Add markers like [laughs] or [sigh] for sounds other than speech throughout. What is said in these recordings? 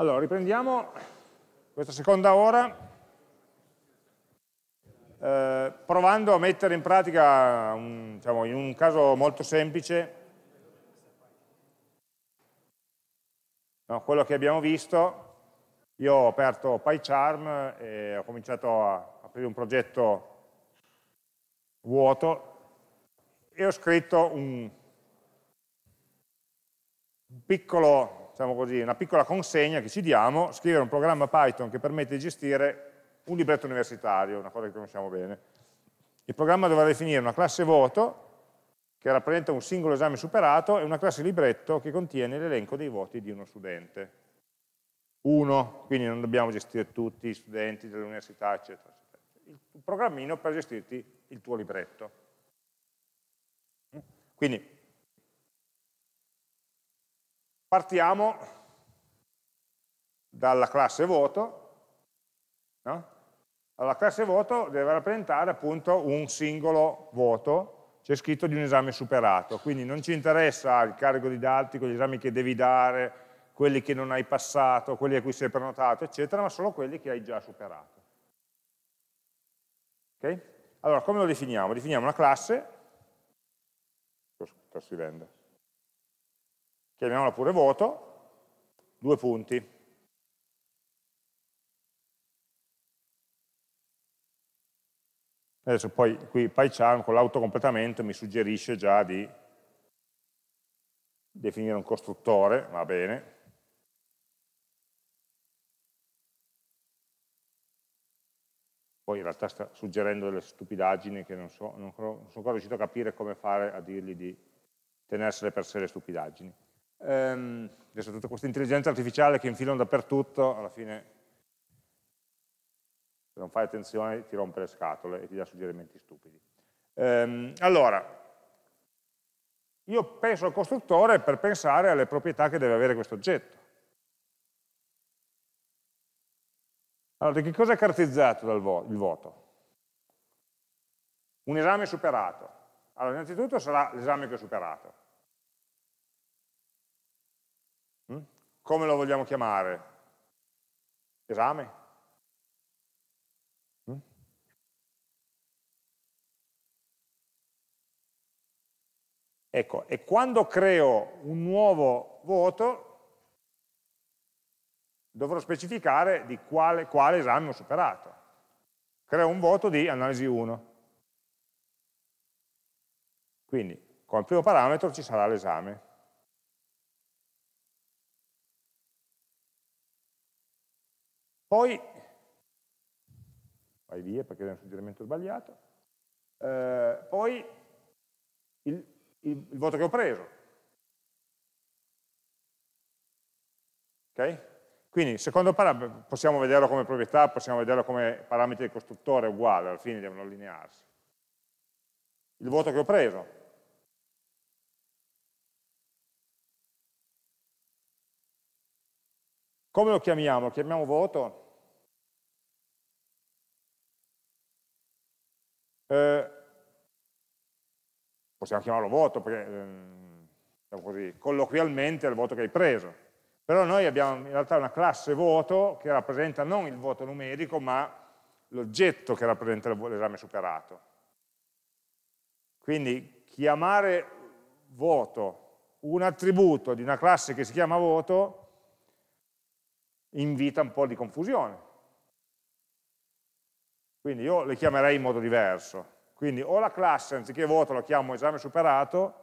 Allora, riprendiamo questa seconda ora eh, provando a mettere in pratica, un, diciamo, in un caso molto semplice, no, quello che abbiamo visto. Io ho aperto PyCharm e ho cominciato a aprire un progetto vuoto e ho scritto un, un piccolo diciamo così, una piccola consegna che ci diamo, scrivere un programma Python che permette di gestire un libretto universitario, una cosa che conosciamo bene. Il programma dovrà definire una classe voto che rappresenta un singolo esame superato e una classe libretto che contiene l'elenco dei voti di uno studente. Uno, quindi non dobbiamo gestire tutti gli studenti dell'università, eccetera, eccetera. Il programmino per gestirti il tuo libretto. Quindi Partiamo dalla classe voto, no? Allora, la classe voto deve rappresentare appunto un singolo voto, c'è scritto di un esame superato, quindi non ci interessa il carico didattico, gli esami che devi dare, quelli che non hai passato, quelli a cui sei prenotato, eccetera, ma solo quelli che hai già superato. Okay? Allora, come lo definiamo? Definiamo una classe, sto scrivendo, chiamiamola pure voto, due punti. Adesso poi qui PyCharm con l'autocompletamento mi suggerisce già di definire un costruttore, va bene. Poi in realtà sta suggerendo delle stupidaggini che non, so, non sono ancora riuscito a capire come fare a dirgli di tenersele per sé le stupidaggini. Ehm, adesso tutta questa intelligenza artificiale che infilano dappertutto, alla fine se non fai attenzione ti rompe le scatole e ti dà suggerimenti stupidi. Ehm, allora, io penso al costruttore per pensare alle proprietà che deve avere questo oggetto. Allora, di che cosa è caratterizzato vo il voto? Un esame superato. Allora, innanzitutto sarà l'esame che ho superato. come lo vogliamo chiamare? Esame? Hm? Ecco, e quando creo un nuovo voto dovrò specificare di quale, quale esame ho superato. Creo un voto di analisi 1. Quindi col primo parametro ci sarà l'esame. Poi, vai via perché è un suggerimento sbagliato, eh, poi il, il, il voto che ho preso. Okay? Quindi il secondo parametro possiamo vederlo come proprietà, possiamo vederlo come parametri del costruttore uguale, alla fine devono allinearsi. Il voto che ho preso, Come lo chiamiamo? Lo chiamiamo voto? Eh, possiamo chiamarlo voto, perché ehm, diciamo così, colloquialmente è il voto che hai preso. Però noi abbiamo in realtà una classe voto che rappresenta non il voto numerico, ma l'oggetto che rappresenta l'esame superato. Quindi chiamare voto un attributo di una classe che si chiama voto invita un po' di confusione. Quindi io le chiamerei in modo diverso. Quindi o la classe anziché voto lo chiamo esame superato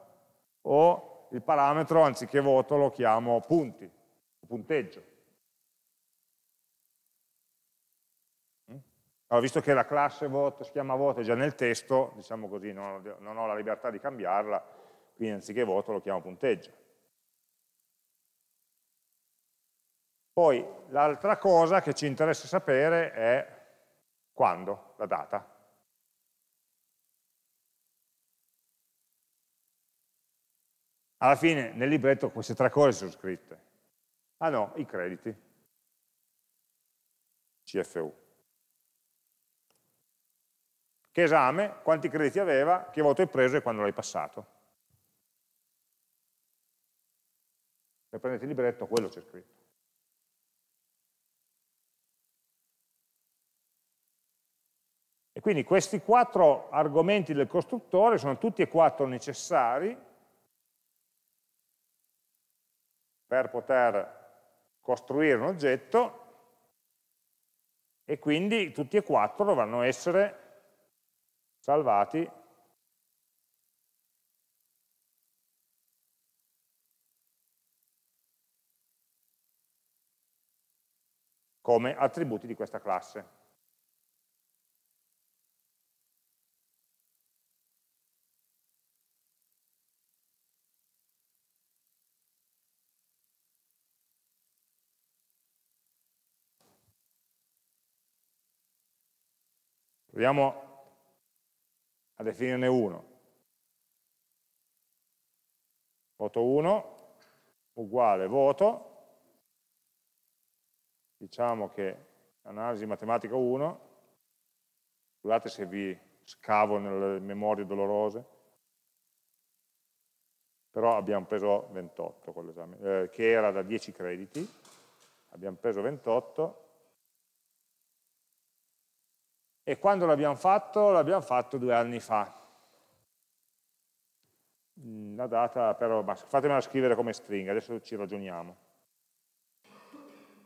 o il parametro anziché voto lo chiamo punti, punteggio. Allora, mm? visto che la classe voto si chiama voto è già nel testo, diciamo così, non ho, non ho la libertà di cambiarla, quindi anziché voto lo chiamo punteggio. Poi l'altra cosa che ci interessa sapere è quando, la data. Alla fine nel libretto queste tre cose sono scritte. Ah no, i crediti. CFU. Che esame, quanti crediti aveva, che voto hai preso e quando l'hai passato. Se prendete il libretto, quello c'è scritto. quindi questi quattro argomenti del costruttore sono tutti e quattro necessari per poter costruire un oggetto e quindi tutti e quattro dovranno essere salvati come attributi di questa classe. Proviamo a definirne uno. Voto 1 uguale voto, diciamo che analisi matematica 1, scusate se vi scavo nelle memorie dolorose, però abbiamo preso 28 con l'esame, eh, che era da 10 crediti, abbiamo preso 28 e quando l'abbiamo fatto? L'abbiamo fatto due anni fa. Mm, la data però, fatemela scrivere come stringa, adesso ci ragioniamo.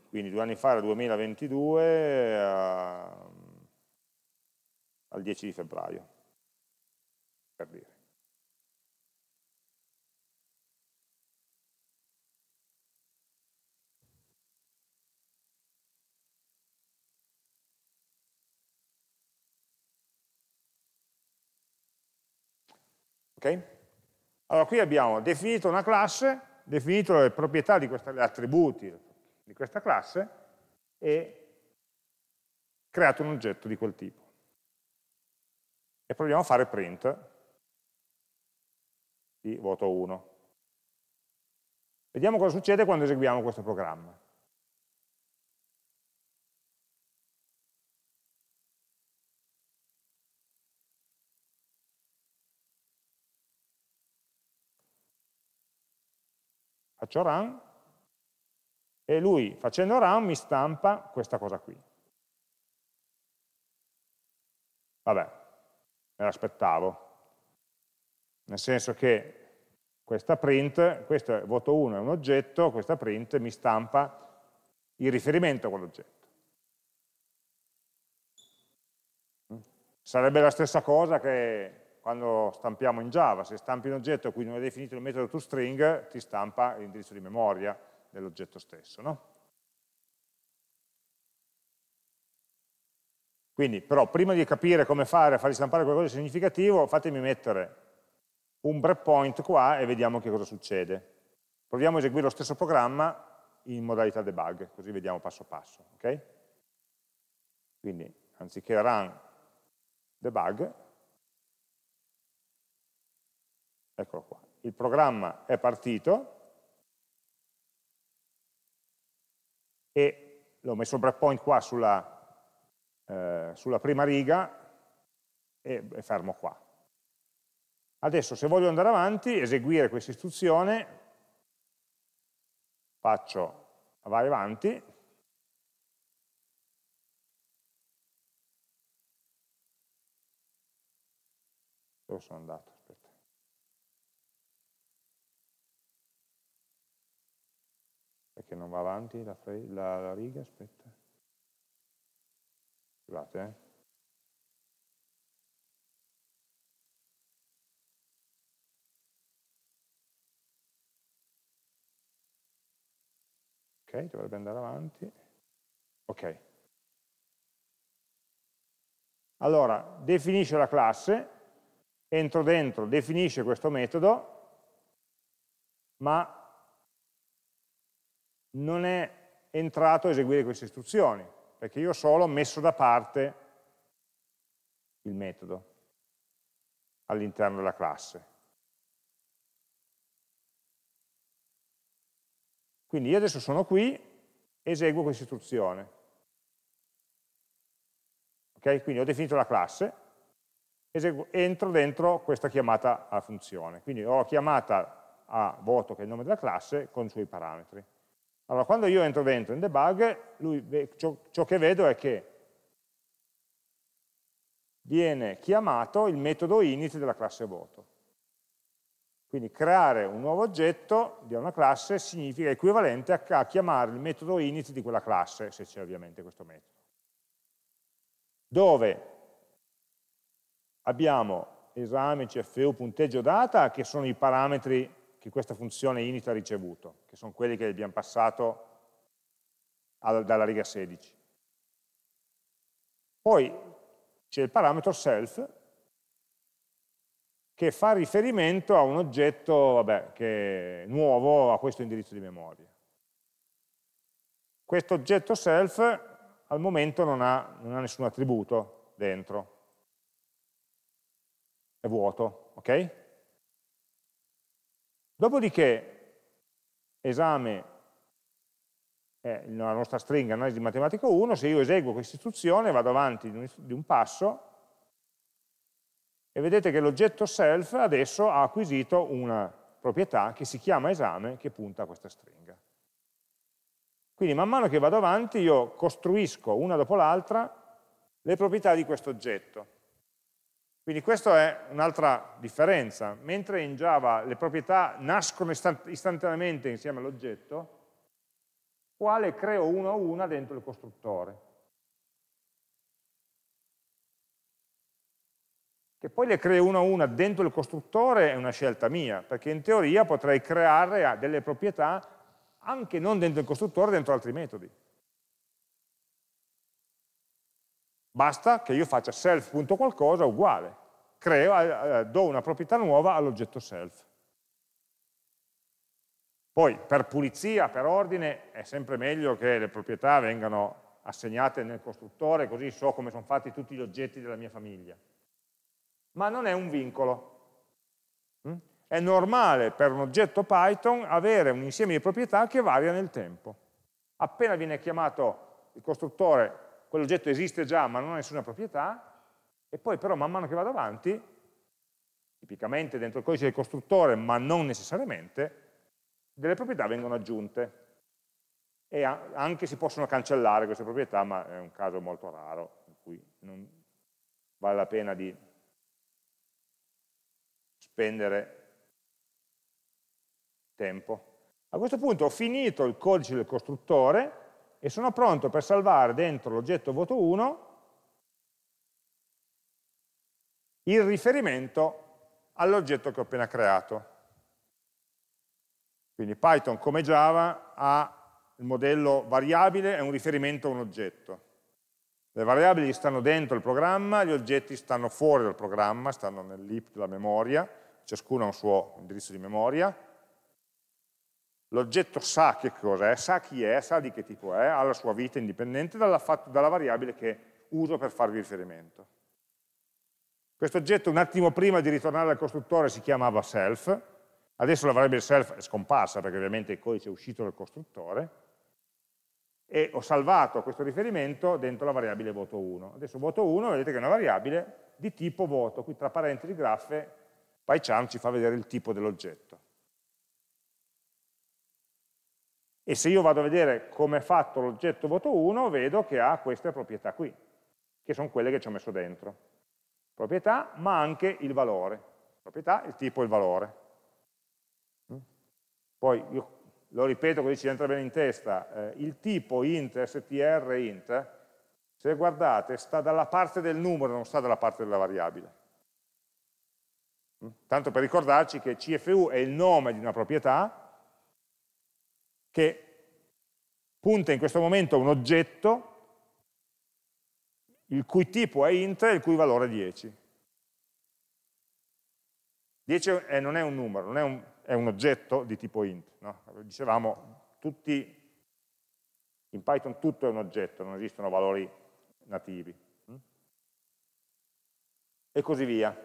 Quindi due anni fa era 2022 a, ehm, al 10 di febbraio, per dire. Ok? Allora qui abbiamo definito una classe, definito le proprietà di questa, gli attributi di questa classe e creato un oggetto di quel tipo. E proviamo a fare print di voto 1. Vediamo cosa succede quando eseguiamo questo programma. faccio run e lui facendo run mi stampa questa cosa qui. Vabbè, me l'aspettavo. Nel senso che questa print, questo è voto 1 è un oggetto, questa print mi stampa il riferimento a quell'oggetto. Mm. Sarebbe la stessa cosa che quando stampiamo in Java, se stampi un oggetto a cui non è definito il metodo toString, ti stampa l'indirizzo di memoria dell'oggetto stesso. No? Quindi, però, prima di capire come fare a fargli stampare qualcosa di significativo, fatemi mettere un breakpoint qua e vediamo che cosa succede. Proviamo a eseguire lo stesso programma in modalità debug, così vediamo passo passo. Okay? Quindi, anziché run debug, Eccolo qua. Il programma è partito e l'ho messo il breakpoint qua sulla, eh, sulla prima riga e, e fermo qua. Adesso se voglio andare avanti, eseguire questa istruzione, faccio vai avanti, dove sono andato? perché non va avanti la, la, la riga, aspetta. Scusate, eh. Ok, dovrebbe andare avanti. Ok. Allora, definisce la classe, entro dentro, definisce questo metodo, ma non è entrato a eseguire queste istruzioni, perché io solo ho messo da parte il metodo all'interno della classe. Quindi io adesso sono qui, eseguo questa istruzione. Ok? Quindi ho definito la classe, eseguo, entro dentro questa chiamata alla funzione. Quindi ho chiamata a voto, che è il nome della classe, con i suoi parametri. Allora, quando io entro dentro in debug, lui, ciò, ciò che vedo è che viene chiamato il metodo init della classe voto. Quindi creare un nuovo oggetto di una classe significa equivalente a chiamare il metodo init di quella classe, se c'è ovviamente questo metodo. Dove abbiamo esame, CFU, punteggio data, che sono i parametri che questa funzione init ha ricevuto, che sono quelli che abbiamo passato dalla riga 16. Poi c'è il parametro self che fa riferimento a un oggetto vabbè, che è nuovo a questo indirizzo di memoria. Questo oggetto self al momento non ha, non ha nessun attributo dentro, è vuoto, ok? Dopodiché esame è la nostra stringa analisi di matematica 1, se io eseguo questa istruzione vado avanti di un passo e vedete che l'oggetto self adesso ha acquisito una proprietà che si chiama esame che punta a questa stringa. Quindi man mano che vado avanti io costruisco una dopo l'altra le proprietà di questo oggetto. Quindi questa è un'altra differenza. Mentre in Java le proprietà nascono istantaneamente insieme all'oggetto, quale creo una a una dentro il costruttore. Che poi le creo una a una dentro il costruttore è una scelta mia, perché in teoria potrei creare delle proprietà anche non dentro il costruttore, dentro altri metodi. Basta che io faccia self.qualcosa uguale, creo, eh, eh, do una proprietà nuova all'oggetto self. Poi per pulizia, per ordine, è sempre meglio che le proprietà vengano assegnate nel costruttore, così so come sono fatti tutti gli oggetti della mia famiglia. Ma non è un vincolo. Mm? È normale per un oggetto Python avere un insieme di proprietà che varia nel tempo. Appena viene chiamato il costruttore quell'oggetto esiste già ma non ha nessuna proprietà, e poi però man mano che vado avanti, tipicamente dentro il codice del costruttore, ma non necessariamente, delle proprietà vengono aggiunte. E anche si possono cancellare queste proprietà, ma è un caso molto raro, in cui non vale la pena di spendere tempo. A questo punto ho finito il codice del costruttore, e sono pronto per salvare dentro l'oggetto voto 1 il riferimento all'oggetto che ho appena creato. Quindi Python come Java ha il modello variabile e un riferimento a un oggetto. Le variabili stanno dentro il programma, gli oggetti stanno fuori dal programma, stanno nell'heap della memoria, ciascuno ha un suo indirizzo di memoria, L'oggetto sa che cos'è, sa chi è, sa di che tipo è, ha la sua vita indipendente dalla, dalla variabile che uso per farvi riferimento. Questo oggetto un attimo prima di ritornare al costruttore si chiamava self, adesso la variabile self è scomparsa perché ovviamente il codice è uscito dal costruttore, e ho salvato questo riferimento dentro la variabile voto 1. Adesso voto 1 vedete che è una variabile di tipo voto, qui tra parentesi graffe PyCharm ci fa vedere il tipo dell'oggetto. E se io vado a vedere come è fatto l'oggetto voto 1, vedo che ha queste proprietà qui, che sono quelle che ci ho messo dentro. Proprietà, ma anche il valore. Proprietà, il tipo e il valore. Mm? Poi io lo ripeto così ci entra bene in testa, eh, il tipo int, str int, se guardate, sta dalla parte del numero, non sta dalla parte della variabile. Mm? Tanto per ricordarci che CFU è il nome di una proprietà, che punta in questo momento a un oggetto il cui tipo è int e il cui valore è 10. 10 è, non è un numero, non è, un, è un oggetto di tipo int. No? Dicevamo, tutti, in Python tutto è un oggetto, non esistono valori nativi. E così via.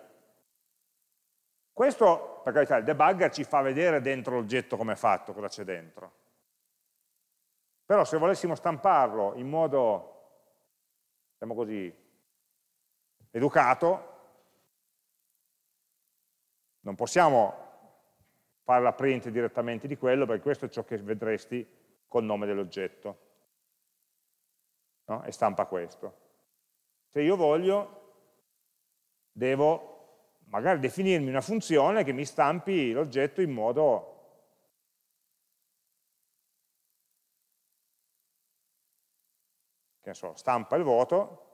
Questo, per carità, il debugger ci fa vedere dentro l'oggetto come è fatto, cosa c'è dentro però se volessimo stamparlo in modo, diciamo così, educato, non possiamo fare la print direttamente di quello, perché questo è ciò che vedresti col nome dell'oggetto. No? E stampa questo. Se io voglio, devo magari definirmi una funzione che mi stampi l'oggetto in modo che so, stampa il voto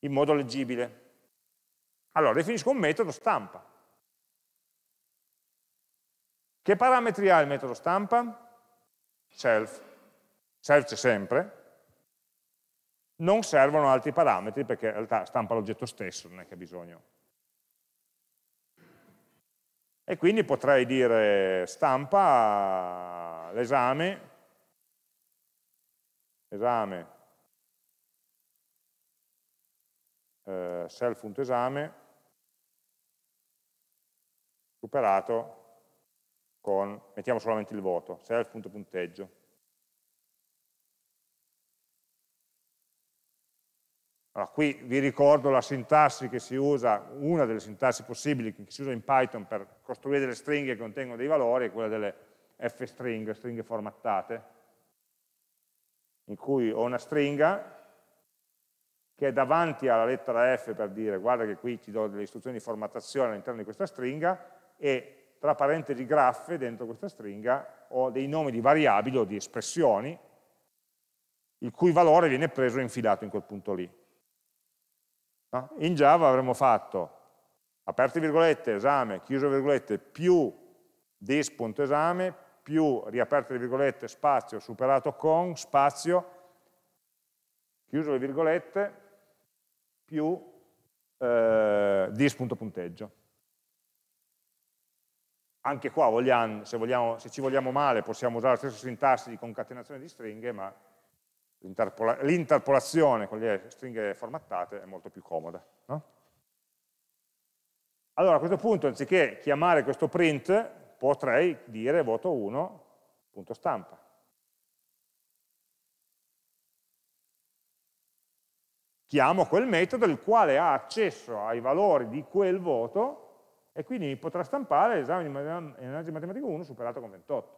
in modo leggibile. Allora definisco un metodo stampa. Che parametri ha il metodo stampa? Self. Self c'è sempre. Non servono altri parametri perché in realtà stampa l'oggetto stesso, non è che ha bisogno. E quindi potrei dire stampa l'esame, esame eh, self.esame recuperato con, mettiamo solamente il voto, self.punteggio. Allora, qui vi ricordo la sintassi che si usa, una delle sintassi possibili che si usa in Python per costruire delle stringhe che contengono dei valori è quella delle f-string, stringhe formattate, in cui ho una stringa che è davanti alla lettera F per dire guarda che qui ti do delle istruzioni di formattazione all'interno di questa stringa e tra parentesi graffe dentro questa stringa ho dei nomi di variabili o di espressioni il cui valore viene preso e infilato in quel punto lì. No? In Java avremmo fatto aperte virgolette, esame, chiuse virgolette, più dis.esame, più riaperte virgolette, spazio, superato con, spazio, chiuso le virgolette, più eh, dis.punteggio. Anche qua, vogliamo, se, vogliamo, se, ci vogliamo male, possiamo usare la stessa sintassi di concatenazione di stringhe, ma l'interpolazione con le stringhe formattate è molto più comoda. No? Allora, a questo punto, anziché chiamare questo print, potrei dire voto 1stampa chiamo quel metodo il quale ha accesso ai valori di quel voto e quindi mi potrà stampare l'esame di analisi matematica 1 superato con 28.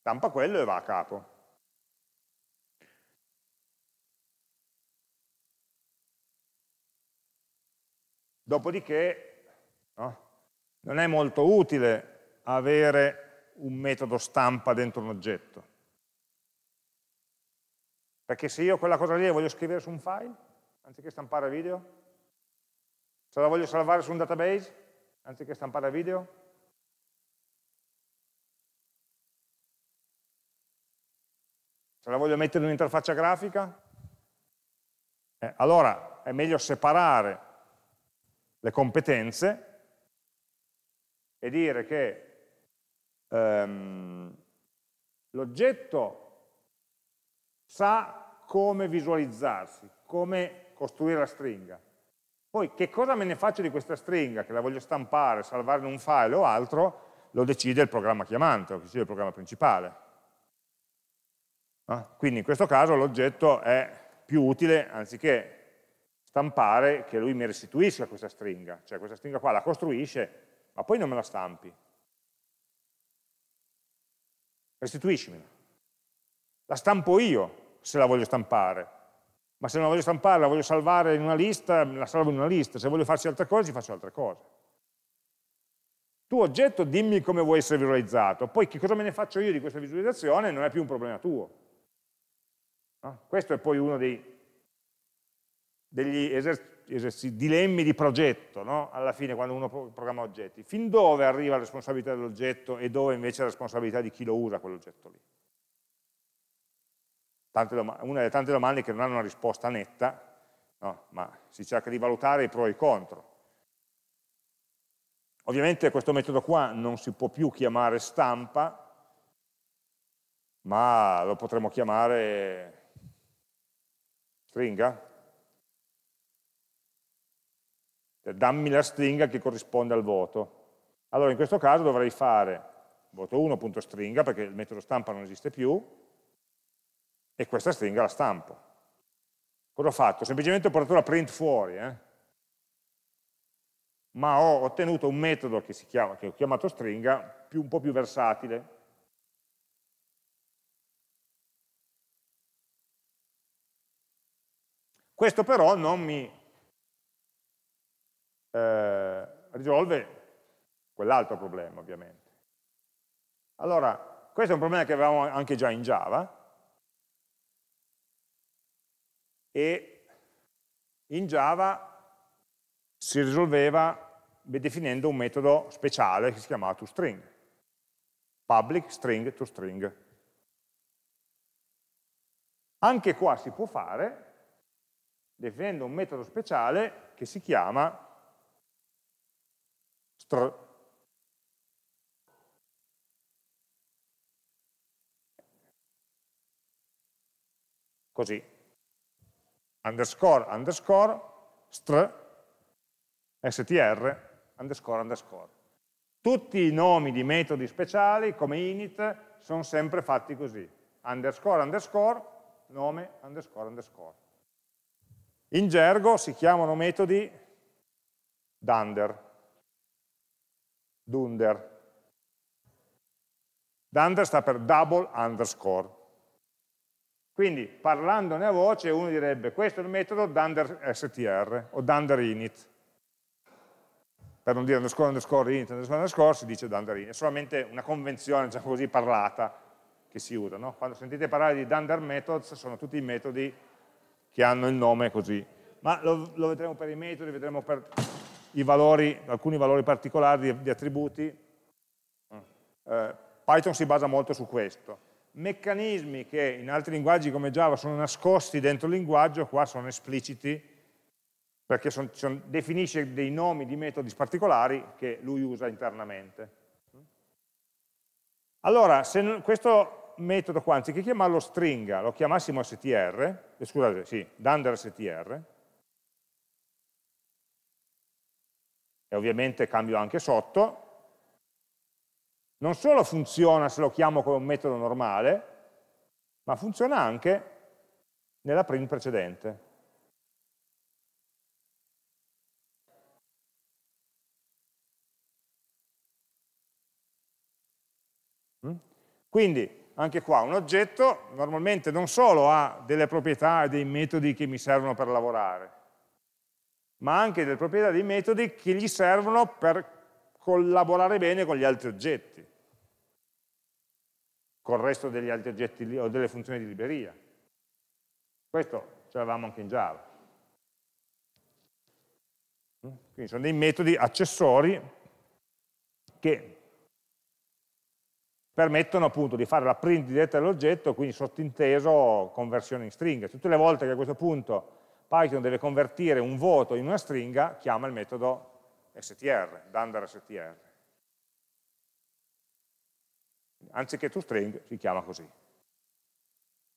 Stampa quello e va a capo. Dopodiché no, non è molto utile avere un metodo stampa dentro un oggetto. Perché se io quella cosa lì la voglio scrivere su un file, anziché stampare video, se la voglio salvare su un database, anziché stampare video, se la voglio mettere in un'interfaccia grafica, eh, allora è meglio separare le competenze e dire che ehm, l'oggetto sa come visualizzarsi, come costruire la stringa. Poi che cosa me ne faccio di questa stringa, che la voglio stampare, salvare in un file o altro, lo decide il programma chiamante, lo decide il programma principale. Ah, quindi in questo caso l'oggetto è più utile, anziché stampare, che lui mi restituisca questa stringa. Cioè questa stringa qua la costruisce, ma poi non me la stampi restituiscimela. La stampo io se la voglio stampare, ma se non la voglio stampare, la voglio salvare in una lista, la salvo in una lista, se voglio farci altre cose, ci faccio altre cose. Tu oggetto dimmi come vuoi essere visualizzato, poi che cosa me ne faccio io di questa visualizzazione non è più un problema tuo. No? Questo è poi uno dei, degli esercizi dilemmi di progetto, no? alla fine quando uno programma oggetti, fin dove arriva la responsabilità dell'oggetto e dove invece la responsabilità di chi lo usa quell'oggetto lì. Tante una delle tante domande che non hanno una risposta netta, no? ma si cerca di valutare i pro e i contro. Ovviamente questo metodo qua non si può più chiamare stampa, ma lo potremmo chiamare stringa, Eh, dammi la stringa che corrisponde al voto. Allora in questo caso dovrei fare voto 1.stringa perché il metodo stampa non esiste più e questa stringa la stampo. Cosa ho fatto? Semplicemente ho portato la print fuori, eh? ma ho ottenuto un metodo che, chiama, che ho chiamato stringa più, un po' più versatile. Questo però non mi eh, risolve quell'altro problema ovviamente. Allora, questo è un problema che avevamo anche già in Java e in Java si risolveva definendo un metodo speciale che si chiamava toString, public string toString. Anche qua si può fare definendo un metodo speciale che si chiama str. Così. Underscore, underscore, str, str, underscore, underscore. Tutti i nomi di metodi speciali, come init, sono sempre fatti così. Underscore, underscore, nome, underscore, underscore. In gergo si chiamano metodi d'under dunder. Dunder sta per double underscore. Quindi parlandone a voce uno direbbe questo è il metodo dunder str o dunder init. Per non dire underscore underscore init underscore underscore si dice dunder init. È solamente una convenzione, già diciamo così, parlata che si usa. No? Quando sentite parlare di dunder methods sono tutti i metodi che hanno il nome così. Ma lo, lo vedremo per i metodi, vedremo per i valori, alcuni valori particolari di, di attributi. Eh, Python si basa molto su questo. Meccanismi che in altri linguaggi come Java sono nascosti dentro il linguaggio, qua sono espliciti, perché son, son, definisce dei nomi di metodi particolari che lui usa internamente. Allora, se questo metodo qua, anziché chiamarlo stringa, lo chiamassimo str, eh, scusate, sì, dunder str, e ovviamente cambio anche sotto, non solo funziona se lo chiamo come un metodo normale, ma funziona anche nella print precedente. Mm? Quindi, anche qua, un oggetto normalmente non solo ha delle proprietà e dei metodi che mi servono per lavorare, ma anche delle proprietà dei metodi che gli servono per collaborare bene con gli altri oggetti, col resto degli altri oggetti o delle funzioni di libreria. Questo ce l'avevamo anche in Java. Mm? Quindi sono dei metodi accessori che permettono appunto di fare la print diretta dell'oggetto, quindi sottinteso conversione in stringa. Tutte le volte che a questo punto Python deve convertire un voto in una stringa, chiama il metodo str, dunder str. Anziché toString si chiama così.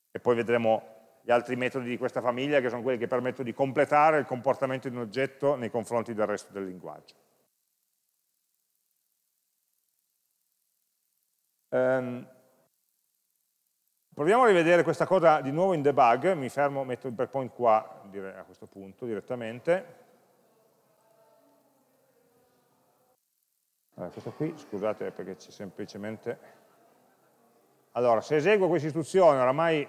E poi vedremo gli altri metodi di questa famiglia che sono quelli che permettono di completare il comportamento di un oggetto nei confronti del resto del linguaggio. Um, Proviamo a rivedere questa cosa di nuovo in debug, mi fermo, metto il breakpoint qua a questo punto direttamente. Allora, questo qui, scusate perché c'è semplicemente... Allora, se eseguo questa istruzione, oramai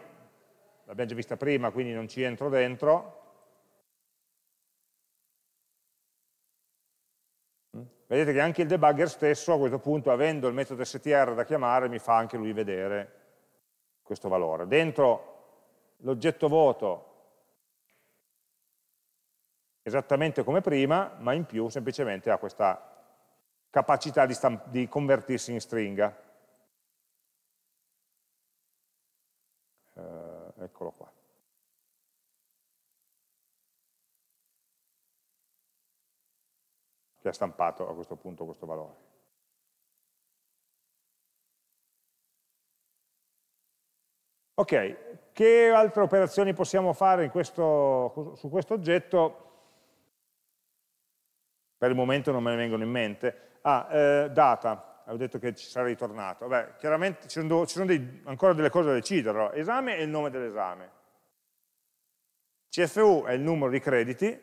l'abbiamo già vista prima, quindi non ci entro dentro. Vedete che anche il debugger stesso a questo punto, avendo il metodo str da chiamare, mi fa anche lui vedere questo valore. Dentro l'oggetto voto esattamente come prima, ma in più semplicemente ha questa capacità di, di convertirsi in stringa. Eh, eccolo qua. Che ha stampato a questo punto questo valore. Ok, che altre operazioni possiamo fare questo, su questo oggetto? Per il momento non me ne vengono in mente. Ah, eh, data, avevo detto che ci sarei tornato. Vabbè, chiaramente ci sono, ci sono dei, ancora delle cose da decidere. Allora, esame è il nome dell'esame. CFU è il numero di crediti.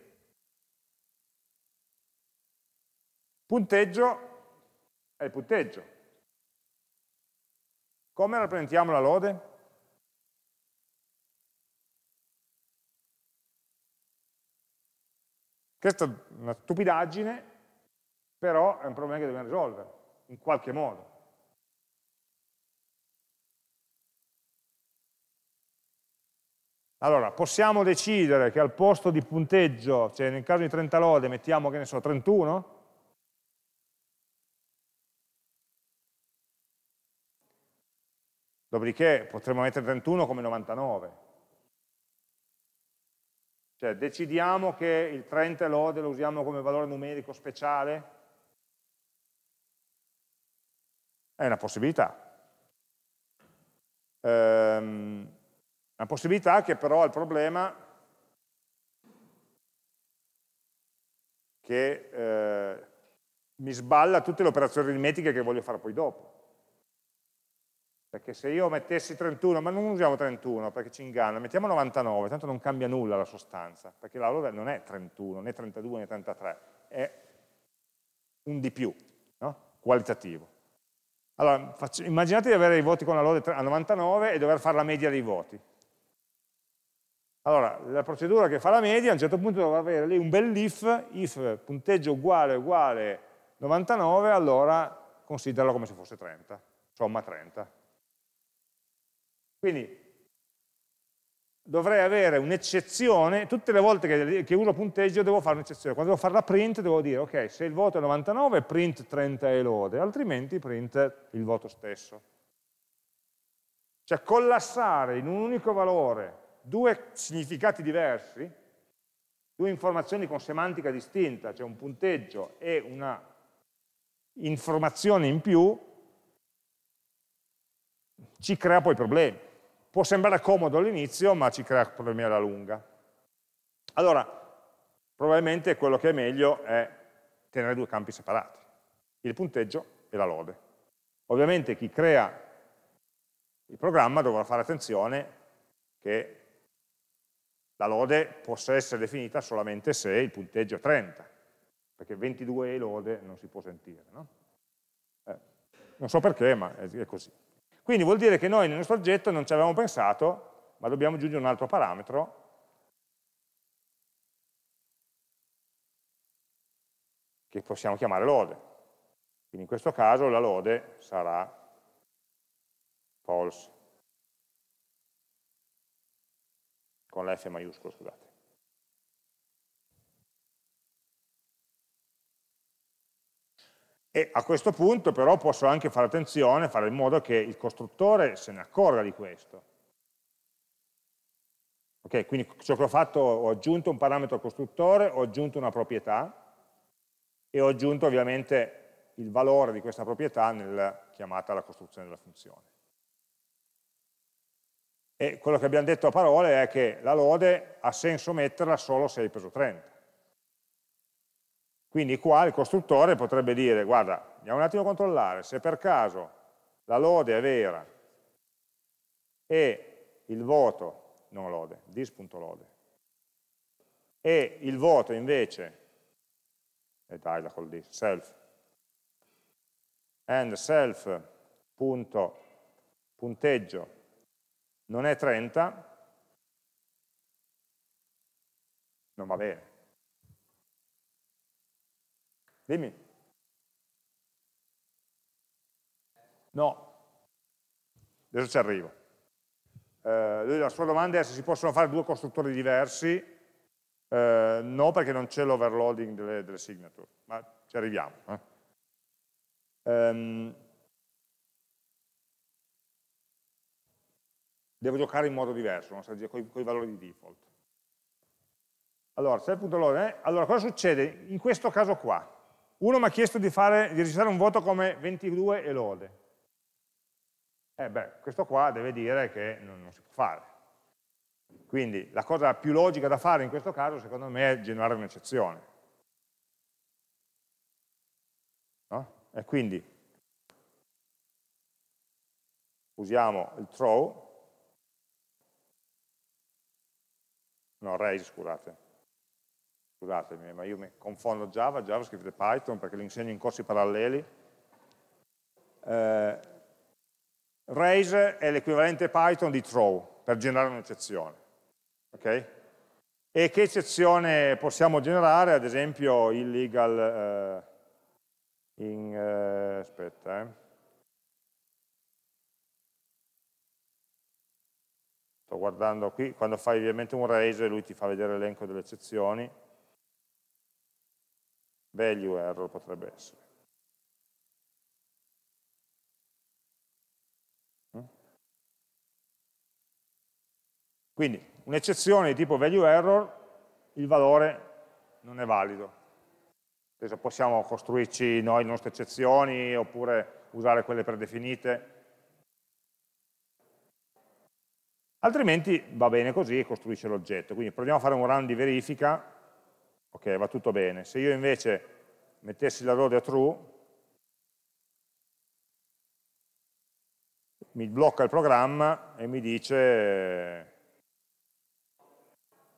Punteggio è il punteggio. Come rappresentiamo la lode? Questa è una stupidaggine, però è un problema che dobbiamo risolvere, in qualche modo. Allora, possiamo decidere che al posto di punteggio, cioè nel caso di 30 lode, mettiamo, che ne so, 31? Dopodiché potremmo mettere 31 come 99, cioè decidiamo che il 30 lode lo usiamo come valore numerico speciale? È una possibilità. Ehm, una possibilità che però ha il problema che eh, mi sballa tutte le operazioni aritmetiche che voglio fare poi dopo. Perché se io mettessi 31, ma non usiamo 31 perché ci inganna, mettiamo 99, tanto non cambia nulla la sostanza, perché la loro non è 31, né 32, né 33, è un di più, no? qualitativo. Allora, immaginate di avere i voti con la lode a 99 e dover fare la media dei voti. Allora, la procedura che fa la media a un certo punto dovrà avere lì un bel if, if punteggio uguale uguale 99, allora consideralo come se fosse 30, somma 30. Quindi dovrei avere un'eccezione, tutte le volte che, che uno punteggio devo fare un'eccezione, quando devo fare la print devo dire ok, se il voto è 99 print 30 e lode, altrimenti print il voto stesso. Cioè collassare in un unico valore due significati diversi, due informazioni con semantica distinta, cioè un punteggio e una informazione in più, ci crea poi problemi Può sembrare comodo all'inizio, ma ci crea problemi alla lunga. Allora, probabilmente quello che è meglio è tenere due campi separati, il punteggio e la lode. Ovviamente chi crea il programma dovrà fare attenzione che la lode possa essere definita solamente se il punteggio è 30, perché 22 e lode non si può sentire. No? Eh, non so perché, ma è così. Quindi vuol dire che noi nel nostro oggetto non ci avevamo pensato, ma dobbiamo aggiungere un altro parametro, che possiamo chiamare lode. Quindi in questo caso la lode sarà false, con la F maiuscola, scusate. E a questo punto però posso anche fare attenzione, fare in modo che il costruttore se ne accorga di questo. Ok, quindi ciò che ho fatto, ho aggiunto un parametro al costruttore, ho aggiunto una proprietà e ho aggiunto ovviamente il valore di questa proprietà nella chiamata alla costruzione della funzione. E quello che abbiamo detto a parole è che la lode ha senso metterla solo se hai preso 30. Quindi qua il costruttore potrebbe dire, guarda, andiamo un attimo a controllare, se per caso la lode è vera e il voto, non lode, dis.lode, e il voto invece, e dai la col dis, self, and self punto, punteggio non è 30, non va bene Dimmi. No. Adesso ci arrivo. Eh, la sua domanda è se si possono fare due costruttori diversi. Eh, no, perché non c'è l'overloading delle, delle, signature, ma ci arriviamo. Eh. Ehm. devo giocare in modo diverso, non so, con i valori di default. Allora, se il punto allora, eh, cosa succede in questo caso qua? Uno mi ha chiesto di, fare, di registrare un voto come 22 e lode. Eh beh, questo qua deve dire che non, non si può fare. Quindi la cosa più logica da fare in questo caso, secondo me, è generare un'eccezione. No? E quindi usiamo il throw, no, raise, scusate, scusatemi, ma io mi confondo Java, JavaScript e Python perché li insegno in corsi paralleli. Eh, raise è l'equivalente Python di throw per generare un'eccezione. Okay? E che eccezione possiamo generare? Ad esempio illegal eh, in, eh, aspetta, eh. Sto guardando qui, quando fai ovviamente un raise lui ti fa vedere l'elenco delle eccezioni value error potrebbe essere. Mm? Quindi un'eccezione di tipo value error, il valore non è valido. Adesso possiamo costruirci noi le nostre eccezioni oppure usare quelle predefinite. Altrimenti va bene così e costruisce l'oggetto. Quindi proviamo a fare un run di verifica ok, va tutto bene. Se io invece mettessi la lode a true, mi blocca il programma e mi dice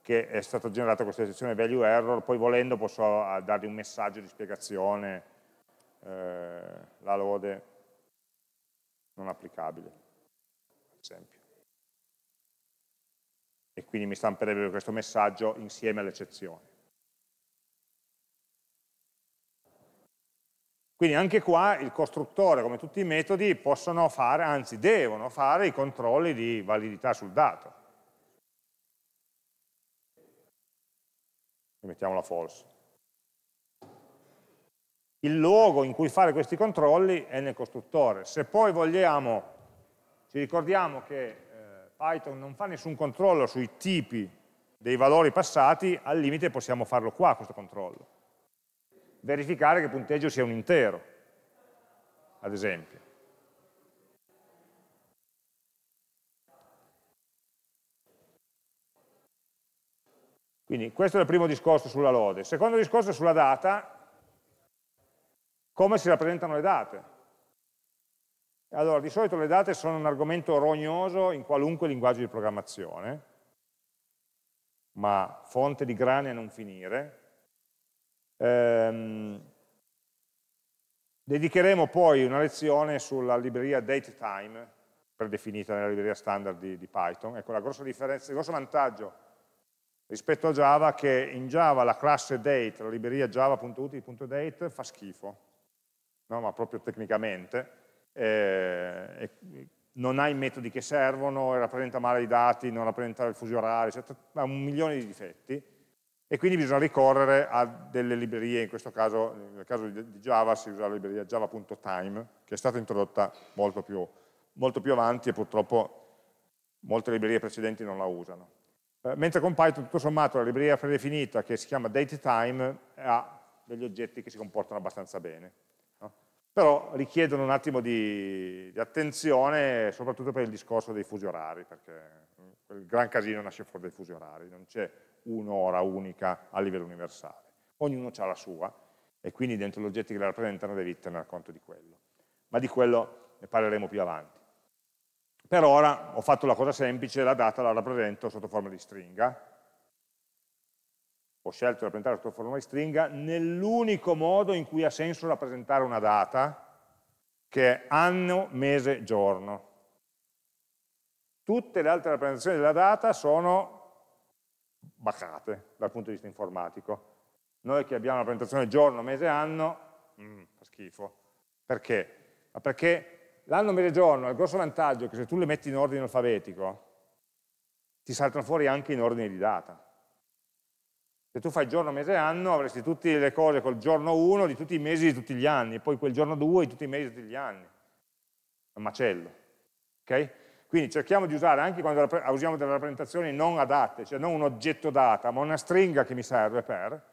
che è stata generata questa eccezione value error, poi volendo posso dargli un messaggio di spiegazione, eh, la lode non applicabile, per esempio. E quindi mi stamperebbe questo messaggio insieme all'eccezione. Quindi anche qua il costruttore, come tutti i metodi, possono fare, anzi devono fare i controlli di validità sul dato. Mettiamo la false. Il luogo in cui fare questi controlli è nel costruttore. Se poi vogliamo, ci ricordiamo che eh, Python non fa nessun controllo sui tipi dei valori passati, al limite possiamo farlo qua questo controllo verificare che il punteggio sia un intero, ad esempio. Quindi questo è il primo discorso sulla lode. Il secondo discorso è sulla data, come si rappresentano le date. Allora, di solito le date sono un argomento rognoso in qualunque linguaggio di programmazione, ma fonte di grane a non finire, Ehm, dedicheremo poi una lezione sulla libreria DateTime, predefinita nella libreria standard di, di Python. Ecco, la grossa differenza, il grosso vantaggio rispetto a Java è che in Java la classe date, la libreria java.util.date fa schifo, no? ma proprio tecnicamente, eh, non ha i metodi che servono, rappresenta male i dati, non rappresenta il fuso orario, ha un milione di difetti e quindi bisogna ricorrere a delle librerie, in questo caso, nel caso di Java si usa la libreria java.time, che è stata introdotta molto più, molto più, avanti e purtroppo molte librerie precedenti non la usano. Eh, mentre con Python, tutto sommato, la libreria predefinita che si chiama DateTime ha degli oggetti che si comportano abbastanza bene, no? però richiedono un attimo di, di attenzione, soprattutto per il discorso dei fusi orari, perché il mm, gran casino nasce fuori dai fusi orari, non c'è un'ora unica a livello universale. Ognuno ha la sua e quindi dentro gli oggetti che la rappresentano devi tenere conto di quello. Ma di quello ne parleremo più avanti. Per ora ho fatto la cosa semplice, la data la rappresento sotto forma di stringa. Ho scelto di rappresentare sotto forma di stringa nell'unico modo in cui ha senso rappresentare una data, che è anno, mese, giorno. Tutte le altre rappresentazioni della data sono bacate dal punto di vista informatico. Noi che abbiamo la presentazione giorno, mese, anno, mm, fa schifo. Perché? Ma perché l'anno, mese, giorno il grosso vantaggio è che se tu le metti in ordine alfabetico, ti saltano fuori anche in ordine di data. Se tu fai giorno, mese, anno, avresti tutte le cose col giorno 1 di tutti i mesi di tutti gli anni, poi quel giorno 2 di tutti i mesi di tutti gli anni. È un macello. Okay? Quindi cerchiamo di usare, anche quando usiamo delle rappresentazioni non adatte, cioè non un oggetto data, ma una stringa che mi serve per,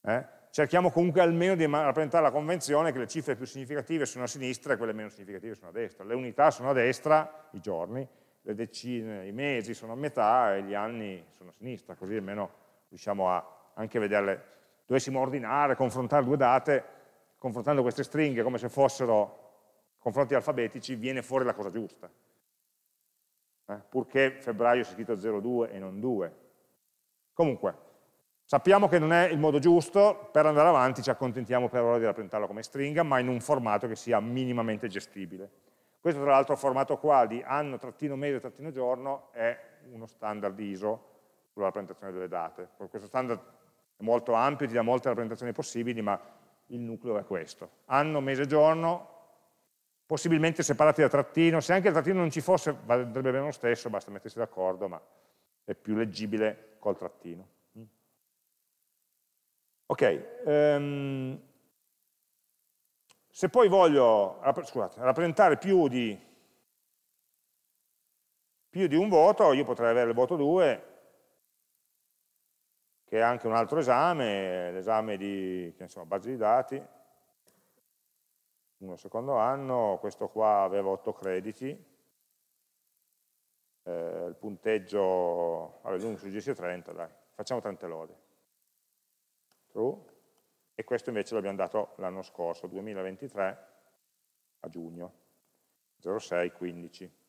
eh, cerchiamo comunque almeno di rappresentare la convenzione che le cifre più significative sono a sinistra e quelle meno significative sono a destra. Le unità sono a destra, i giorni, le decine, i mesi sono a metà e gli anni sono a sinistra, così almeno riusciamo a anche vederle. Dovessimo ordinare, confrontare due date, confrontando queste stringhe come se fossero confronti alfabetici, viene fuori la cosa giusta eh? purché febbraio sia scritto 02 e non 2. Comunque, sappiamo che non è il modo giusto, per andare avanti ci accontentiamo per ora di rappresentarlo come stringa, ma in un formato che sia minimamente gestibile. Questo tra l'altro formato qua di anno-mese-giorno è uno standard ISO sulla rappresentazione delle date. Questo standard è molto ampio, ti dà molte rappresentazioni possibili, ma il nucleo è questo. Anno, mese, giorno, possibilmente separati da trattino, se anche il trattino non ci fosse andrebbe bene lo stesso, basta mettersi d'accordo, ma è più leggibile col trattino. Mm. Ok, um, se poi voglio scusate, rappresentare più di, più di un voto, io potrei avere il voto 2, che è anche un altro esame, l'esame di che base di dati, uno secondo anno, questo qua aveva 8 crediti, eh, il punteggio, allora, lui suggerisce 30, dai, facciamo 30 lodi. True. E questo invece l'abbiamo dato l'anno scorso, 2023, a giugno, 06, 15.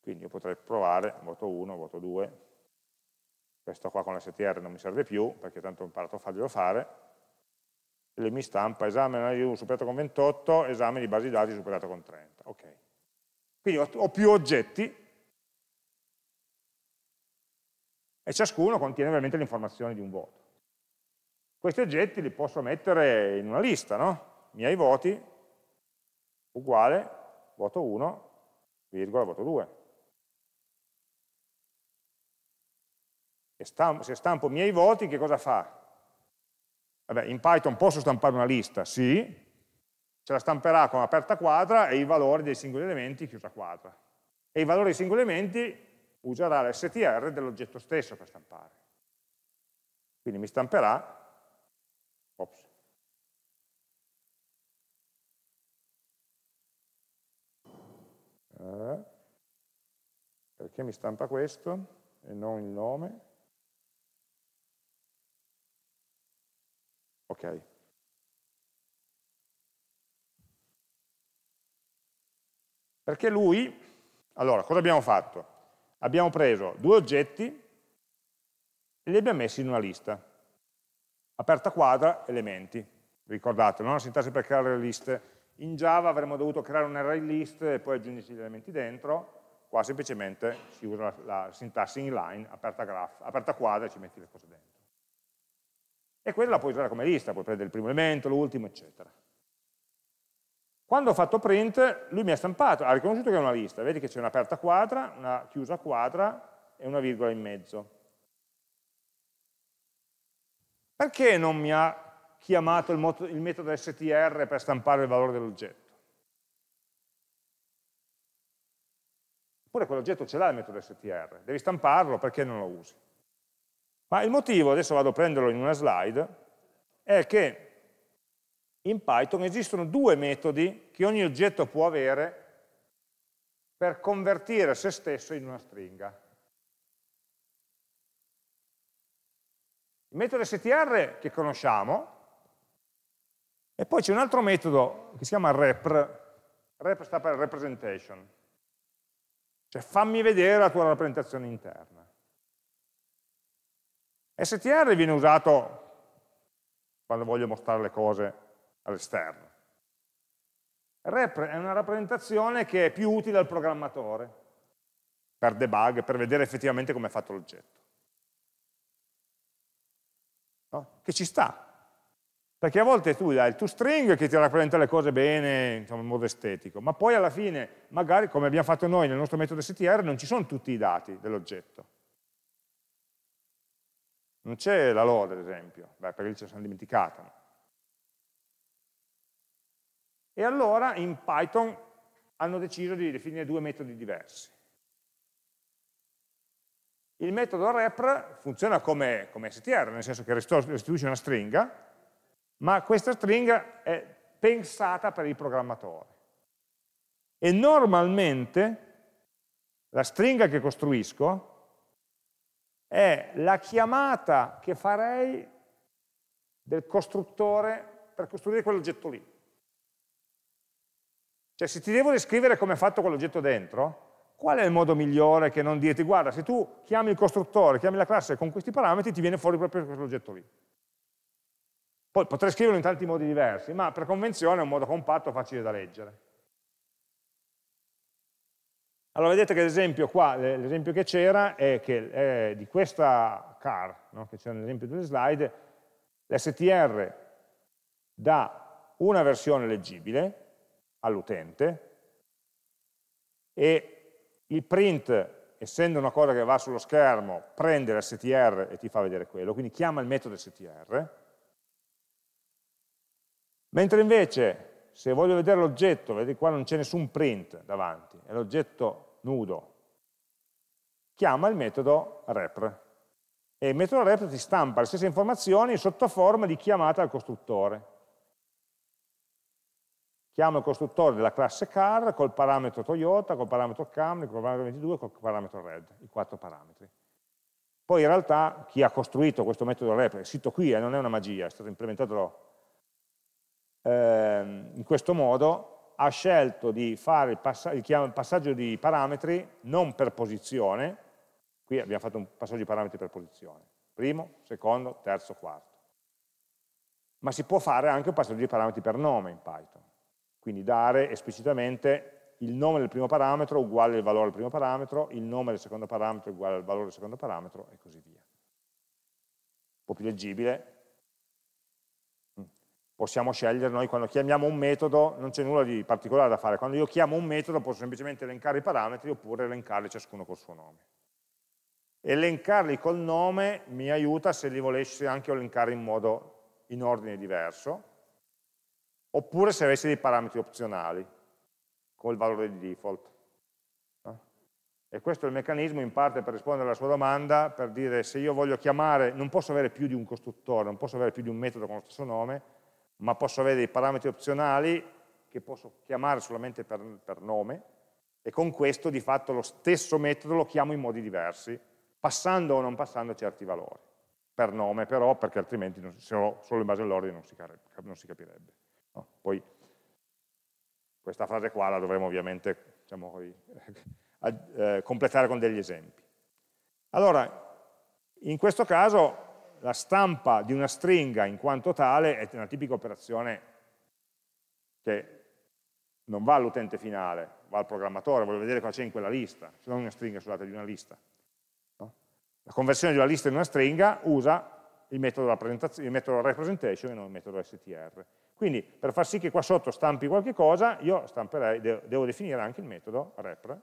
Quindi io potrei provare, voto 1, voto 2, questo qua con la STR non mi serve più, perché tanto ho imparato a farglielo fare, e mi stampa esame di 1 superato con 28, esame di base di dati superato con 30. Ok. Quindi ho, ho più oggetti e ciascuno contiene ovviamente le informazioni di un voto. Questi oggetti li posso mettere in una lista, no? Miei voti uguale voto 1, virgola voto 2. E stampo, se stampo miei voti, che cosa fa? Vabbè, in Python posso stampare una lista? Sì, ce la stamperà con aperta quadra e i valori dei singoli elementi chiusa quadra. E i valori dei singoli elementi userà l'str dell'oggetto stesso per stampare. Quindi mi stamperà, ops, eh, perché mi stampa questo e non il nome? Ok? Perché lui, allora, cosa abbiamo fatto? Abbiamo preso due oggetti e li abbiamo messi in una lista. Aperta quadra, elementi. Ricordate, non la sintassi per creare le liste. In Java avremmo dovuto creare un array list e poi aggiungerci gli elementi dentro. Qua semplicemente si usa la, la sintassi inline, aperta, graph, aperta quadra e ci metti le cose dentro. E quella la puoi usare come lista, puoi prendere il primo elemento, l'ultimo, eccetera. Quando ho fatto print, lui mi ha stampato, ha riconosciuto che è una lista, vedi che c'è un'aperta quadra, una chiusa quadra e una virgola in mezzo. Perché non mi ha chiamato il, il metodo str per stampare il valore dell'oggetto? Oppure quell'oggetto ce l'ha il metodo str, devi stamparlo, perché non lo usi? Ma il motivo, adesso vado a prenderlo in una slide, è che in Python esistono due metodi che ogni oggetto può avere per convertire se stesso in una stringa. Il metodo str che conosciamo, e poi c'è un altro metodo che si chiama rep, rep sta per representation, cioè fammi vedere la tua rappresentazione interna. STR viene usato quando voglio mostrare le cose all'esterno. Rep è una rappresentazione che è più utile al programmatore per debug, per vedere effettivamente come è fatto l'oggetto. No? Che ci sta. Perché a volte tu hai il toString che ti rappresenta le cose bene, diciamo, in modo estetico, ma poi alla fine, magari come abbiamo fatto noi nel nostro metodo STR, non ci sono tutti i dati dell'oggetto non c'è la load, ad esempio, beh, perché lì ce ne sono dimenticata. E allora in Python hanno deciso di definire due metodi diversi. Il metodo repr funziona come, come str, nel senso che restituisce una stringa, ma questa stringa è pensata per il programmatore. E normalmente la stringa che costruisco è la chiamata che farei del costruttore per costruire quell'oggetto lì. Cioè se ti devo descrivere come è fatto quell'oggetto dentro, qual è il modo migliore che non dirti guarda se tu chiami il costruttore, chiami la classe con questi parametri ti viene fuori proprio quell'oggetto lì. Poi potrei scriverlo in tanti modi diversi, ma per convenzione è un modo compatto facile da leggere. Allora vedete che l'esempio qua, eh, l'esempio che c'era è che eh, di questa car, no, che c'era nell'esempio delle slide, l'STR dà una versione leggibile all'utente e il print, essendo una cosa che va sullo schermo, prende l'STR e ti fa vedere quello, quindi chiama il metodo STR, mentre invece se voglio vedere l'oggetto, vedi qua non c'è nessun print davanti, è l'oggetto nudo, chiama il metodo repr. E il metodo repr ti stampa le stesse informazioni sotto forma di chiamata al costruttore. Chiamo il costruttore della classe car col parametro Toyota, col parametro Camry, col parametro 22, col parametro red, i quattro parametri. Poi in realtà chi ha costruito questo metodo repr, il sito qui eh, non è una magia, è stato implementato eh, in questo modo ha scelto di fare il, passa il passaggio di parametri non per posizione, qui abbiamo fatto un passaggio di parametri per posizione, primo, secondo, terzo, quarto, ma si può fare anche un passaggio di parametri per nome in Python, quindi dare esplicitamente il nome del primo parametro uguale al valore del primo parametro, il nome del secondo parametro uguale al valore del secondo parametro e così via. Un po' più leggibile, possiamo scegliere, noi quando chiamiamo un metodo non c'è nulla di particolare da fare, quando io chiamo un metodo posso semplicemente elencare i parametri oppure elencarli ciascuno col suo nome. Elencarli col nome mi aiuta se li volessi anche elencare in modo in ordine diverso, oppure se avessi dei parametri opzionali col valore di default. E questo è il meccanismo in parte per rispondere alla sua domanda, per dire se io voglio chiamare, non posso avere più di un costruttore, non posso avere più di un metodo con lo stesso nome, ma posso avere dei parametri opzionali che posso chiamare solamente per, per nome e con questo di fatto lo stesso metodo lo chiamo in modi diversi, passando o non passando certi valori, per nome però, perché altrimenti non, solo in base all'ordine non, non si, capirebbe. No? Poi questa frase qua la dovremo ovviamente diciamo così, [laughs] eh, completare con degli esempi. Allora, in questo caso la stampa di una stringa in quanto tale è una tipica operazione che non va all'utente finale, va al programmatore, voglio vedere cosa c'è in quella lista, se non una stringa, scusate, di una lista. No? La conversione di una lista in una stringa usa il metodo, il metodo representation e non il metodo str. Quindi per far sì che qua sotto stampi qualche cosa, io stamperei, devo definire anche il metodo rep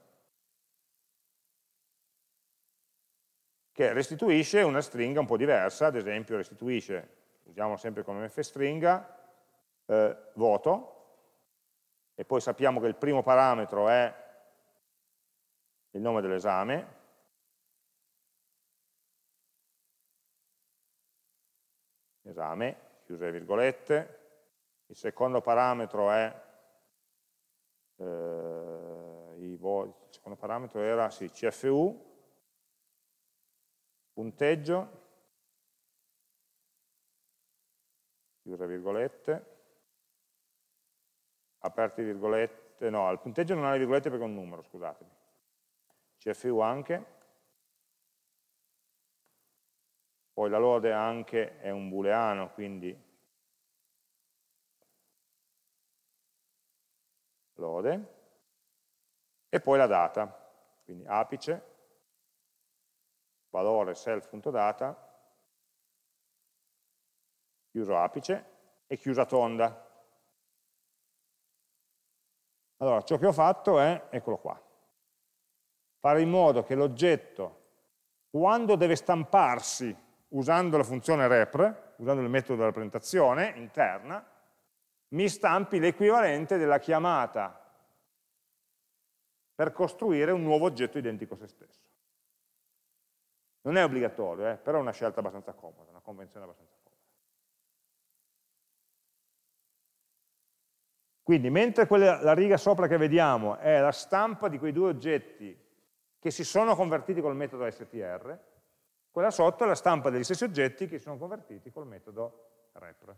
che restituisce una stringa un po' diversa, ad esempio restituisce, usiamo sempre come fstringa, eh, voto, e poi sappiamo che il primo parametro è il nome dell'esame, esame, chiuse virgolette, il secondo parametro è, eh, il secondo parametro era, sì, CFU, punteggio, chiusa virgolette, aperte virgolette, no, il punteggio non ha le virgolette perché è un numero, scusatemi, CFU anche, poi la lode anche è un booleano, quindi lode, e poi la data, quindi apice, valore self.data, chiuso apice e chiusa tonda. Allora, ciò che ho fatto è, eccolo qua, fare in modo che l'oggetto, quando deve stamparsi usando la funzione rep, usando il metodo della rappresentazione interna, mi stampi l'equivalente della chiamata per costruire un nuovo oggetto identico a se stesso. Non è obbligatorio, eh, però è una scelta abbastanza comoda, una convenzione abbastanza comoda. Quindi mentre quella, la riga sopra che vediamo è la stampa di quei due oggetti che si sono convertiti col metodo str, quella sotto è la stampa degli stessi oggetti che si sono convertiti col metodo rep.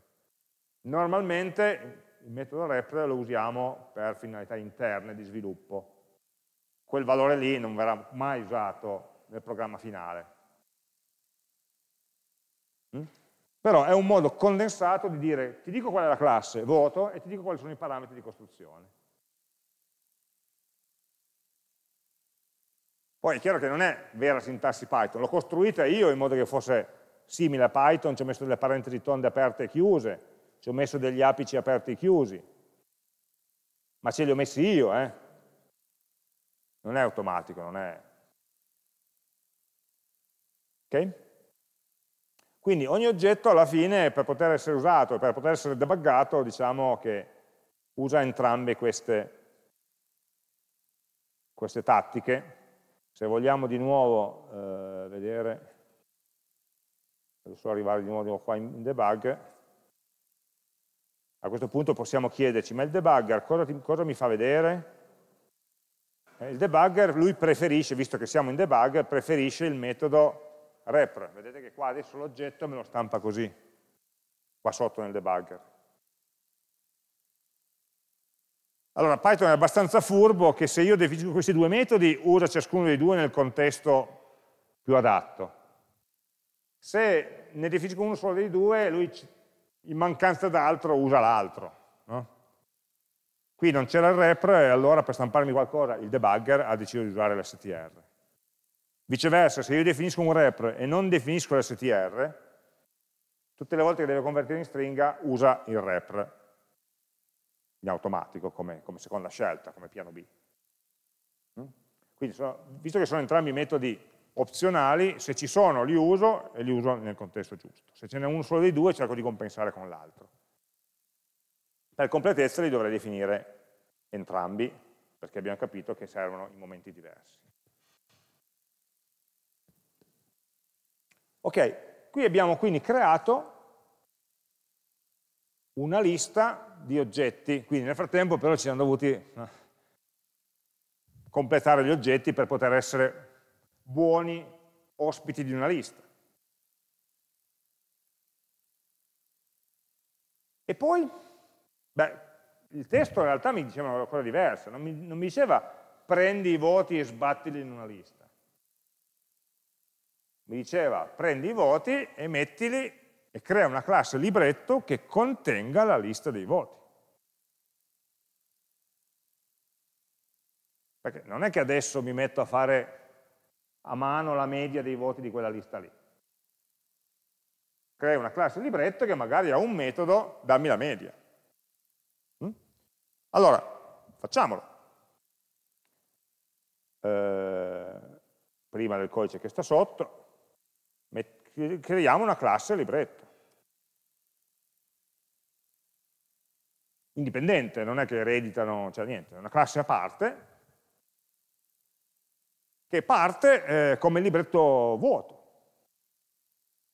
Normalmente il metodo rep lo usiamo per finalità interne di sviluppo. Quel valore lì non verrà mai usato nel programma finale. Però è un modo condensato di dire ti dico qual è la classe, voto, e ti dico quali sono i parametri di costruzione. Poi è chiaro che non è vera sintassi Python, l'ho costruita io in modo che fosse simile a Python, ci ho messo delle parentesi tonde aperte e chiuse, ci ho messo degli apici aperti e chiusi, ma ce li ho messi io, eh? non è automatico, non è... Ok? Quindi ogni oggetto alla fine, per poter essere usato per poter essere debuggato, diciamo che usa entrambe queste, queste tattiche. Se vogliamo di nuovo eh, vedere, devo solo arrivare di nuovo qua in debug, a questo punto possiamo chiederci, ma il debugger cosa, ti, cosa mi fa vedere? Eh, il debugger, lui preferisce, visto che siamo in debug, preferisce il metodo repr, vedete che qua adesso l'oggetto me lo stampa così, qua sotto nel debugger. Allora, Python è abbastanza furbo che se io definisco questi due metodi, usa ciascuno dei due nel contesto più adatto. Se ne definisco uno solo dei due, lui in mancanza d'altro usa l'altro. No? Qui non c'era il rep e allora per stamparmi qualcosa il debugger ha deciso di usare l'str. Viceversa, se io definisco un rep e non definisco l'str, tutte le volte che deve convertire in stringa usa il rep in automatico come, come seconda scelta, come piano B. Mm? Quindi sono, visto che sono entrambi metodi opzionali, se ci sono li uso e li uso nel contesto giusto. Se ce n'è uno solo dei due cerco di compensare con l'altro. Per completezza li dovrei definire entrambi, perché abbiamo capito che servono in momenti diversi. Ok, qui abbiamo quindi creato una lista di oggetti, quindi nel frattempo però ci siamo dovuti completare gli oggetti per poter essere buoni ospiti di una lista. E poi, beh, il testo in realtà mi diceva una cosa diversa, non mi, non mi diceva prendi i voti e sbattili in una lista. Mi diceva prendi i voti e mettili e crea una classe libretto che contenga la lista dei voti. Perché non è che adesso mi metto a fare a mano la media dei voti di quella lista lì. Crea una classe libretto che magari ha un metodo, dammi la media. Mm? Allora, facciamolo. Eh, prima del codice che sta sotto, creiamo una classe libretto. Indipendente, non è che ereditano, cioè niente, è una classe a parte che parte eh, come libretto vuoto.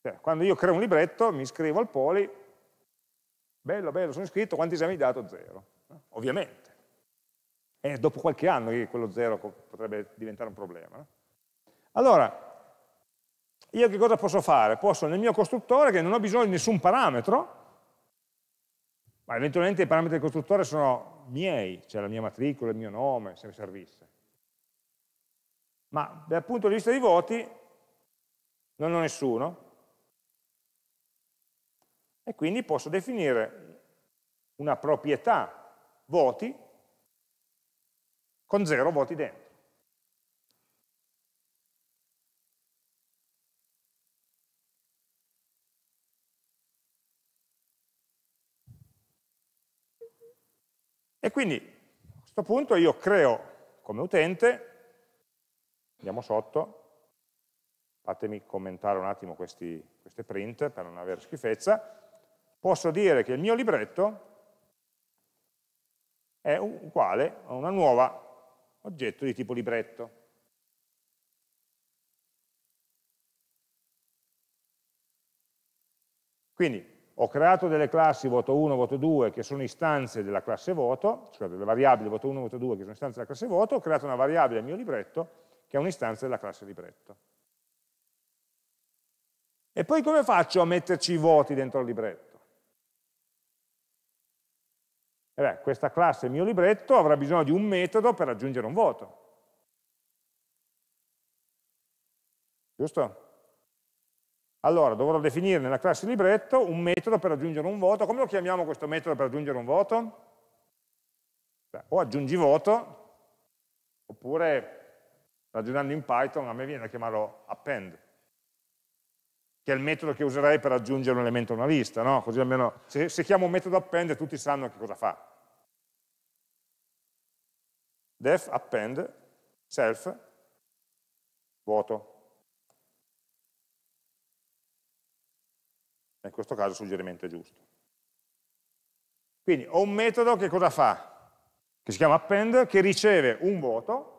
Cioè, quando io creo un libretto, mi iscrivo al poli, bello, bello, sono iscritto, quanti esami hai dato? Zero, eh? ovviamente. È dopo qualche anno che quello zero potrebbe diventare un problema. No? Allora, io che cosa posso fare? Posso nel mio costruttore, che non ho bisogno di nessun parametro, ma eventualmente i parametri del costruttore sono miei, cioè la mia matricola, il mio nome, se mi servisse. Ma dal punto di vista dei voti non ho nessuno, e quindi posso definire una proprietà voti con zero voti dentro. E quindi a questo punto io creo come utente, andiamo sotto, fatemi commentare un attimo questi, queste print per non avere schifezza, posso dire che il mio libretto è uguale a una nuova oggetto di tipo libretto. Quindi ho creato delle classi voto 1, voto 2 che sono istanze della classe voto, cioè delle variabili voto 1, voto 2 che sono istanze della classe voto, ho creato una variabile al mio libretto che è un'istanza della classe libretto. E poi come faccio a metterci i voti dentro il libretto? E eh beh, questa classe mio libretto avrà bisogno di un metodo per aggiungere un voto. Giusto? Allora, dovrò definire nella classe libretto un metodo per aggiungere un voto. Come lo chiamiamo questo metodo per aggiungere un voto? Beh, o aggiungi voto, oppure, ragionando in Python, a me viene da chiamarlo append, che è il metodo che userei per aggiungere un elemento a una lista, no? Così almeno, se, se chiamo un metodo append tutti sanno che cosa fa. Def append self voto in questo caso il suggerimento è giusto. Quindi ho un metodo che cosa fa? Che si chiama append, che riceve un voto,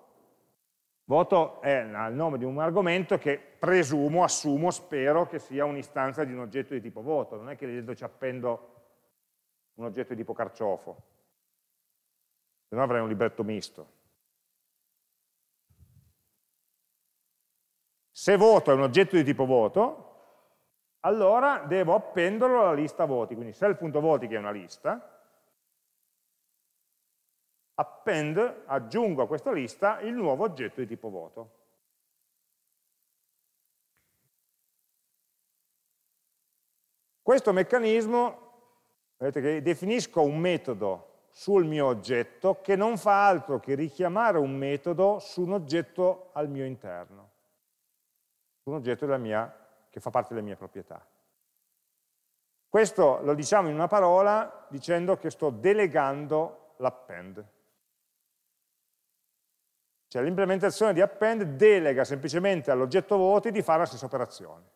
voto è il nome di un argomento che presumo, assumo, spero che sia un'istanza di un oggetto di tipo voto, non è che dentro ci appendo un oggetto di tipo carciofo, se no avrei un libretto misto. Se voto è un oggetto di tipo voto, allora devo appenderlo alla lista voti, quindi self.voti che è una lista, append, aggiungo a questa lista il nuovo oggetto di tipo voto. Questo meccanismo, vedete che definisco un metodo sul mio oggetto che non fa altro che richiamare un metodo su un oggetto al mio interno, su un oggetto della mia che fa parte delle mie proprietà. Questo lo diciamo in una parola dicendo che sto delegando l'append. Cioè l'implementazione di append delega semplicemente all'oggetto voti di fare la stessa operazione.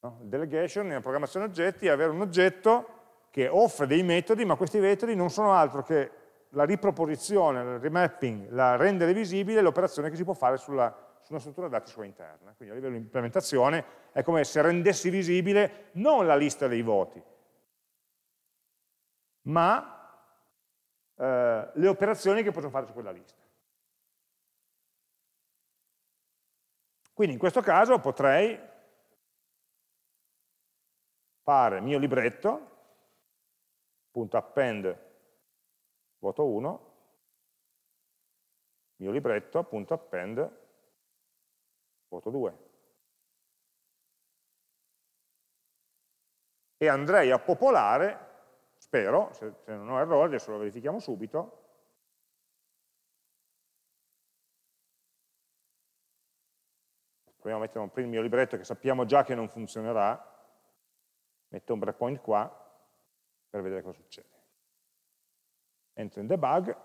No? Delegation nella programmazione oggetti è avere un oggetto che offre dei metodi, ma questi metodi non sono altro che la riproposizione, il remapping, la rendere visibile l'operazione che si può fare sulla, su una struttura dati sua interna. Quindi a livello di implementazione è come se rendessi visibile non la lista dei voti, ma eh, le operazioni che posso fare su quella lista. Quindi in questo caso potrei fare mio libretto, punto append voto 1, mio libretto, punto append voto 2. E andrei a popolare, spero, se, se non ho errori, adesso lo verifichiamo subito, proviamo a mettere un il mio libretto che sappiamo già che non funzionerà, metto un breakpoint qua per vedere cosa succede. Entro in debug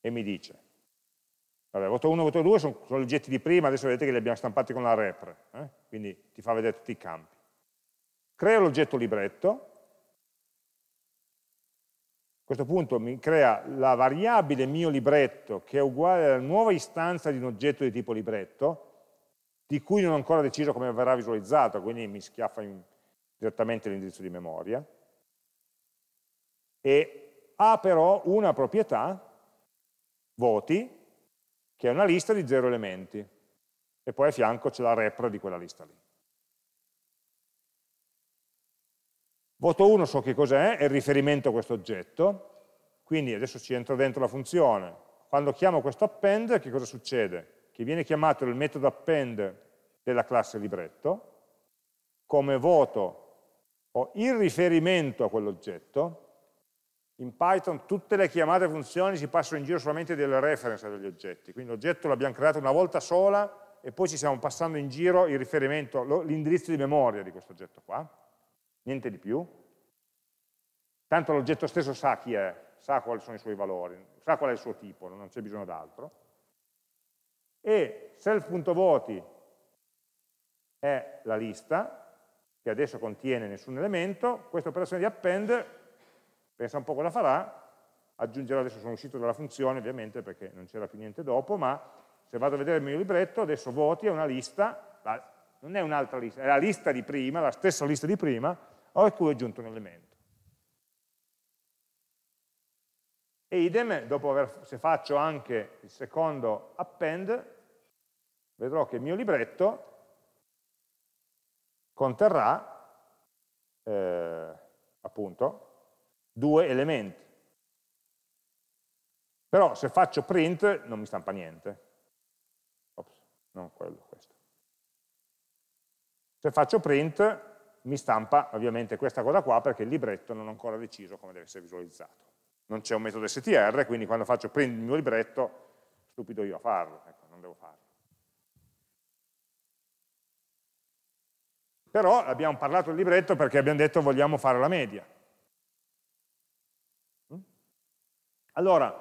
e mi dice Vabbè, voto 1 e voto 2 sono, sono, gli oggetti di prima, adesso vedete che li abbiamo stampati con la repre, eh? quindi ti fa vedere tutti i campi. Creo l'oggetto libretto, a questo punto mi crea la variabile mio libretto che è uguale alla nuova istanza di un oggetto di tipo libretto di cui non ho ancora deciso come verrà visualizzato, quindi mi schiaffa in, direttamente l'indirizzo di memoria e ha però una proprietà voti che è una lista di zero elementi, e poi a fianco c'è la repro di quella lista lì. Voto 1 so che cos'è, è il riferimento a questo oggetto, quindi adesso ci entro dentro la funzione. Quando chiamo questo append, che cosa succede? Che viene chiamato il metodo append della classe libretto, come voto ho il riferimento a quell'oggetto, in Python tutte le chiamate funzioni si passano in giro solamente delle reference degli oggetti, quindi l'oggetto l'abbiamo creato una volta sola e poi ci stiamo passando in giro il riferimento, l'indirizzo di memoria di questo oggetto qua, niente di più. Tanto l'oggetto stesso sa chi è, sa quali sono i suoi valori, sa qual è il suo tipo, non c'è bisogno d'altro. E self.voti è la lista, che adesso contiene nessun elemento, questa operazione di append pensa un po' cosa farà, aggiungerò, adesso sono uscito dalla funzione ovviamente perché non c'era più niente dopo, ma se vado a vedere il mio libretto, adesso voti è una lista, non è un'altra lista, è la lista di prima, la stessa lista di prima, a cui ho aggiunto un elemento. E idem, aver, se faccio anche il secondo append, vedrò che il mio libretto conterrà eh, appunto due elementi. Però se faccio print non mi stampa niente. Ops, non quello, questo. Se faccio print mi stampa ovviamente questa cosa qua perché il libretto non ho ancora deciso come deve essere visualizzato. Non c'è un metodo str, quindi quando faccio print il mio libretto, stupido io a farlo, ecco, non devo farlo. Però abbiamo parlato del libretto perché abbiamo detto vogliamo fare la media. Allora,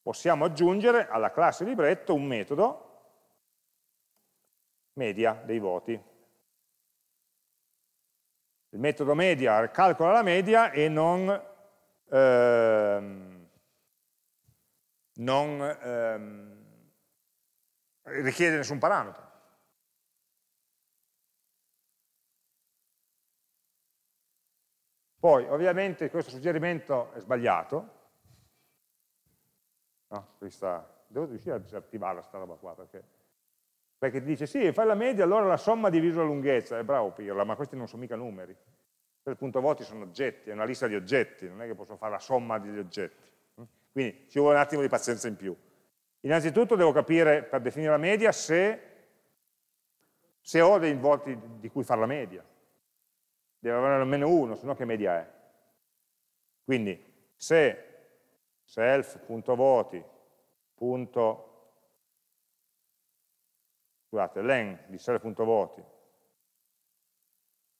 possiamo aggiungere alla classe libretto un metodo media dei voti. Il metodo media calcola la media e non, ehm, non ehm, richiede nessun parametro. Poi, ovviamente, questo suggerimento è sbagliato, No? Questa, devo riuscire a disattivare questa roba qua, perché, perché ti dice, sì, fai la media, allora la somma diviso la lunghezza, è eh, bravo Pirla, ma questi non sono mica numeri. Per punto voti sono oggetti, è una lista di oggetti, non è che posso fare la somma degli oggetti. Quindi ci vuole un attimo di pazienza in più. Innanzitutto devo capire, per definire la media, se, se ho dei voti di cui fare la media. Deve avere almeno uno, se no che media è? Quindi, se self.voti. Scusate, len di self.voti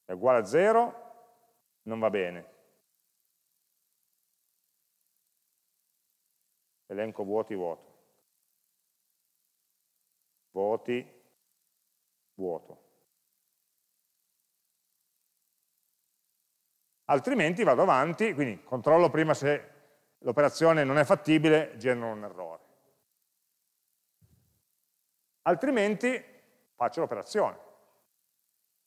è uguale a 0, non va bene. Elenco vuoti vuoto. Voti vuoto. Altrimenti vado avanti, quindi controllo prima se l'operazione non è fattibile, genero un errore. Altrimenti faccio l'operazione.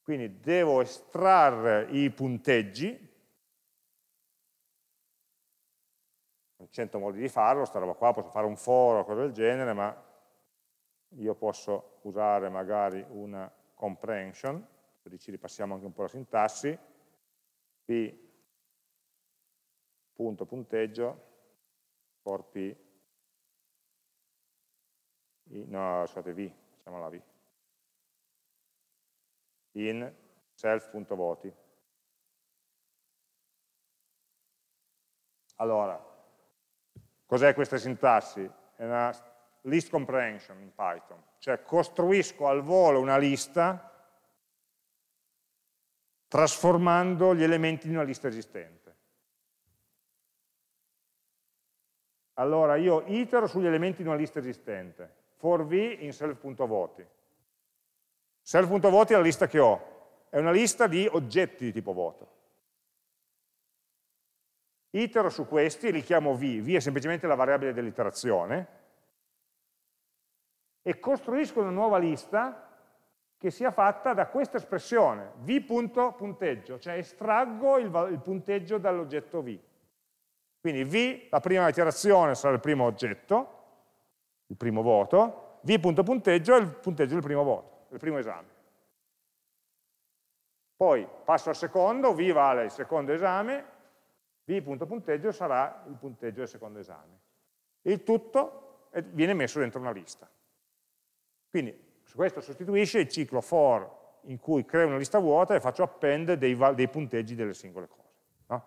Quindi devo estrarre i punteggi, non cento modi di farlo, sta roba qua, posso fare un foro o cose del genere, ma io posso usare magari una comprehension, così ci ripassiamo anche un po' la sintassi, p punto punteggio porti, in, no scusate v, facciamo la v, in self.voti. Allora, cos'è questa sintassi? È una list comprehension in Python, cioè costruisco al volo una lista trasformando gli elementi di una lista esistente. Allora io itero sugli elementi di una lista esistente, for v in self.voti. Self.voti è la lista che ho, è una lista di oggetti di tipo voto. Itero su questi, li chiamo v, v è semplicemente la variabile dell'iterazione, e costruisco una nuova lista che sia fatta da questa espressione, v.punteggio, cioè estraggo il, il punteggio dall'oggetto v. Quindi v, la prima iterazione sarà il primo oggetto, il primo voto, v punto punteggio è il punteggio del primo voto, del primo esame. Poi passo al secondo, v vale il secondo esame, v punto punteggio sarà il punteggio del secondo esame. Il tutto viene messo dentro una lista. Quindi questo sostituisce il ciclo for in cui creo una lista vuota e faccio append dei, dei punteggi delle singole cose. No?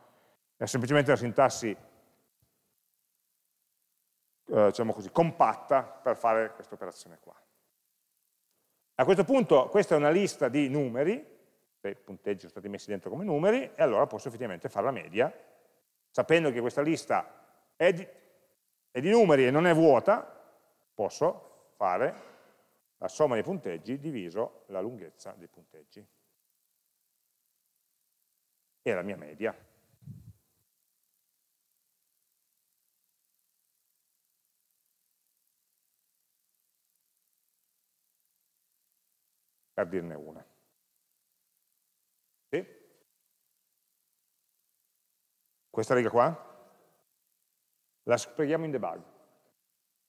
È semplicemente una sintassi eh, diciamo così, compatta per fare questa operazione qua. A questo punto questa è una lista di numeri, i punteggi sono stati messi dentro come numeri, e allora posso effettivamente fare la media, sapendo che questa lista è di, è di numeri e non è vuota, posso fare la somma dei punteggi diviso la lunghezza dei punteggi. E la mia media. per dirne una. Sì? Questa riga qua? La spieghiamo in debug.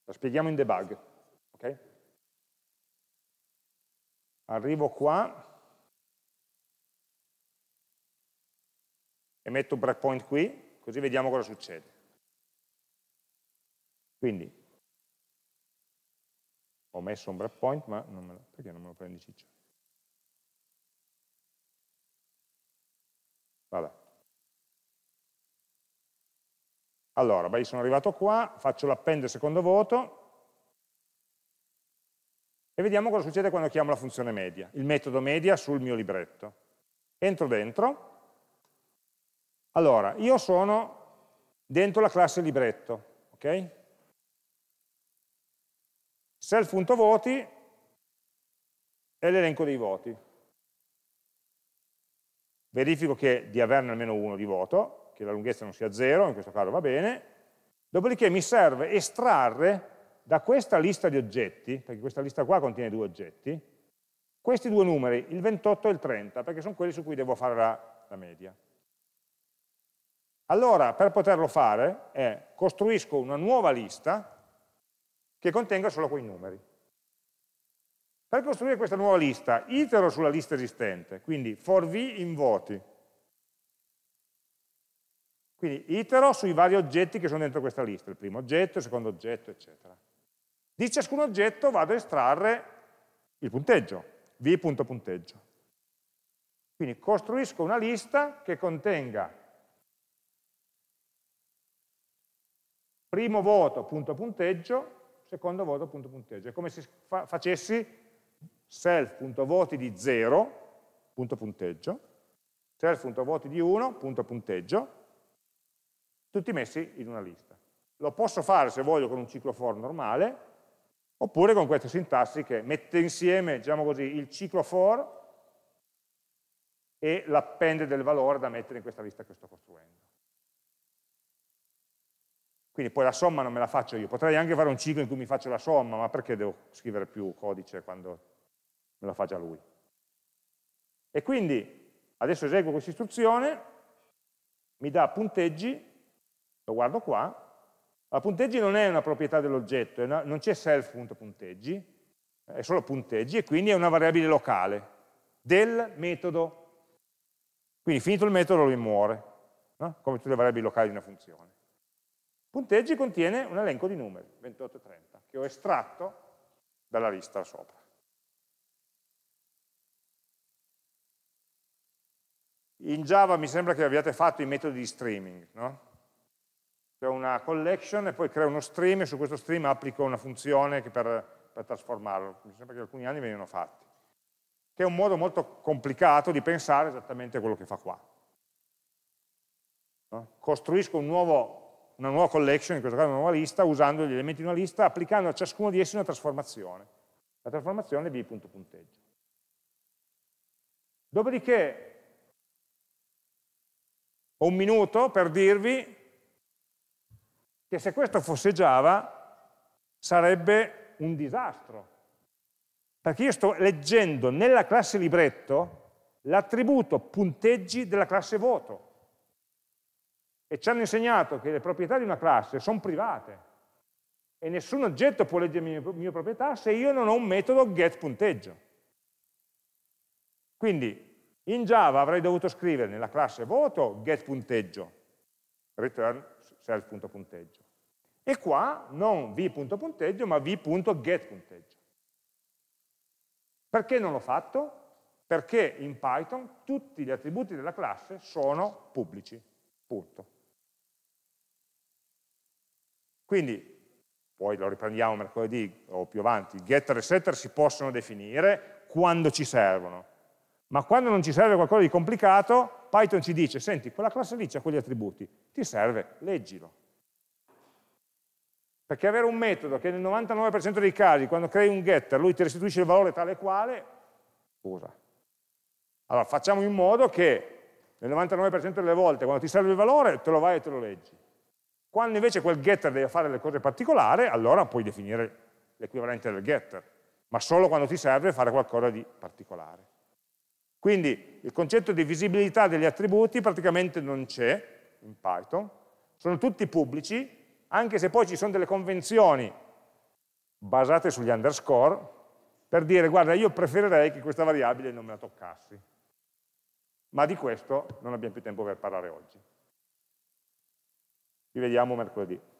La spieghiamo in debug. Ok? Arrivo qua e metto un breakpoint qui, così vediamo cosa succede. Quindi ho messo un breakpoint, ma non me lo, perché non me lo prendi Ciccio? Vabbè. Allora, beh, io sono arrivato qua, faccio l'append secondo voto e vediamo cosa succede quando chiamo la funzione media, il metodo media sul mio libretto. Entro dentro. Allora, io sono dentro la classe libretto, ok? Self.voti è l'elenco dei voti verifico che, di averne almeno uno di voto, che la lunghezza non sia 0, in questo caso va bene, dopodiché mi serve estrarre da questa lista di oggetti, perché questa lista qua contiene due oggetti, questi due numeri, il 28 e il 30, perché sono quelli su cui devo fare la, la media. Allora, per poterlo fare, eh, costruisco una nuova lista che contenga solo quei numeri. Per costruire questa nuova lista, itero sulla lista esistente, quindi for v in voti. Quindi itero sui vari oggetti che sono dentro questa lista, il primo oggetto, il secondo oggetto, eccetera. Di ciascun oggetto vado a estrarre il punteggio, v.punteggio. Quindi costruisco una lista che contenga primo voto punto punteggio, secondo voto punto punteggio. È come se facessi self.voti di 0, punto punteggio, self.voti di 1, punto punteggio, tutti messi in una lista. Lo posso fare se voglio con un ciclo for normale, oppure con questa sintassi che mette insieme, diciamo così, il ciclo for e l'appende del valore da mettere in questa lista che sto costruendo. Quindi poi la somma non me la faccio io, potrei anche fare un ciclo in cui mi faccio la somma, ma perché devo scrivere più codice quando me lo fa già lui. E quindi adesso eseguo questa istruzione, mi dà punteggi, lo guardo qua, la punteggi non è una proprietà dell'oggetto, non c'è self.punteggi, è solo punteggi e quindi è una variabile locale del metodo. Quindi finito il metodo lui muore, no? come tutte le variabili locali di una funzione. Punteggi contiene un elenco di numeri, 28 e 30, che ho estratto dalla lista sopra. In Java mi sembra che abbiate fatto i metodi di streaming, no? C'è una collection e poi creo uno stream e su questo stream applico una funzione per, per trasformarlo. Mi sembra che alcuni anni venivano fatti. Che è un modo molto complicato di pensare esattamente quello che fa qua. No? Costruisco un nuovo, una nuova collection, in questo caso una nuova lista, usando gli elementi di una lista, applicando a ciascuno di essi una trasformazione. La trasformazione è b.punteggio. Dopodiché ho un minuto per dirvi che se questo fosse Java sarebbe un disastro. Perché io sto leggendo nella classe libretto l'attributo punteggi della classe voto. E ci hanno insegnato che le proprietà di una classe sono private e nessun oggetto può leggere le mie, mie proprietà se io non ho un metodo getPunteggio. Quindi in Java avrei dovuto scrivere nella classe voto get punteggio, return self.punteggio. E qua non v.punteggio, ma v.get punteggio. Perché non l'ho fatto? Perché in Python tutti gli attributi della classe sono pubblici, punto. Quindi, poi lo riprendiamo mercoledì o più avanti, getter e setter si possono definire quando ci servono ma quando non ci serve qualcosa di complicato, Python ci dice, senti, quella classe lì ha quegli attributi, ti serve, leggilo. Perché avere un metodo che nel 99% dei casi, quando crei un getter, lui ti restituisce il valore tale e quale, scusa. Allora, facciamo in modo che nel 99% delle volte, quando ti serve il valore, te lo vai e te lo leggi. Quando invece quel getter deve fare le cose particolari, allora puoi definire l'equivalente del getter, ma solo quando ti serve fare qualcosa di particolare. Quindi il concetto di visibilità degli attributi praticamente non c'è in Python, sono tutti pubblici, anche se poi ci sono delle convenzioni basate sugli underscore per dire guarda io preferirei che questa variabile non me la toccassi. Ma di questo non abbiamo più tempo per parlare oggi. Ci vediamo mercoledì.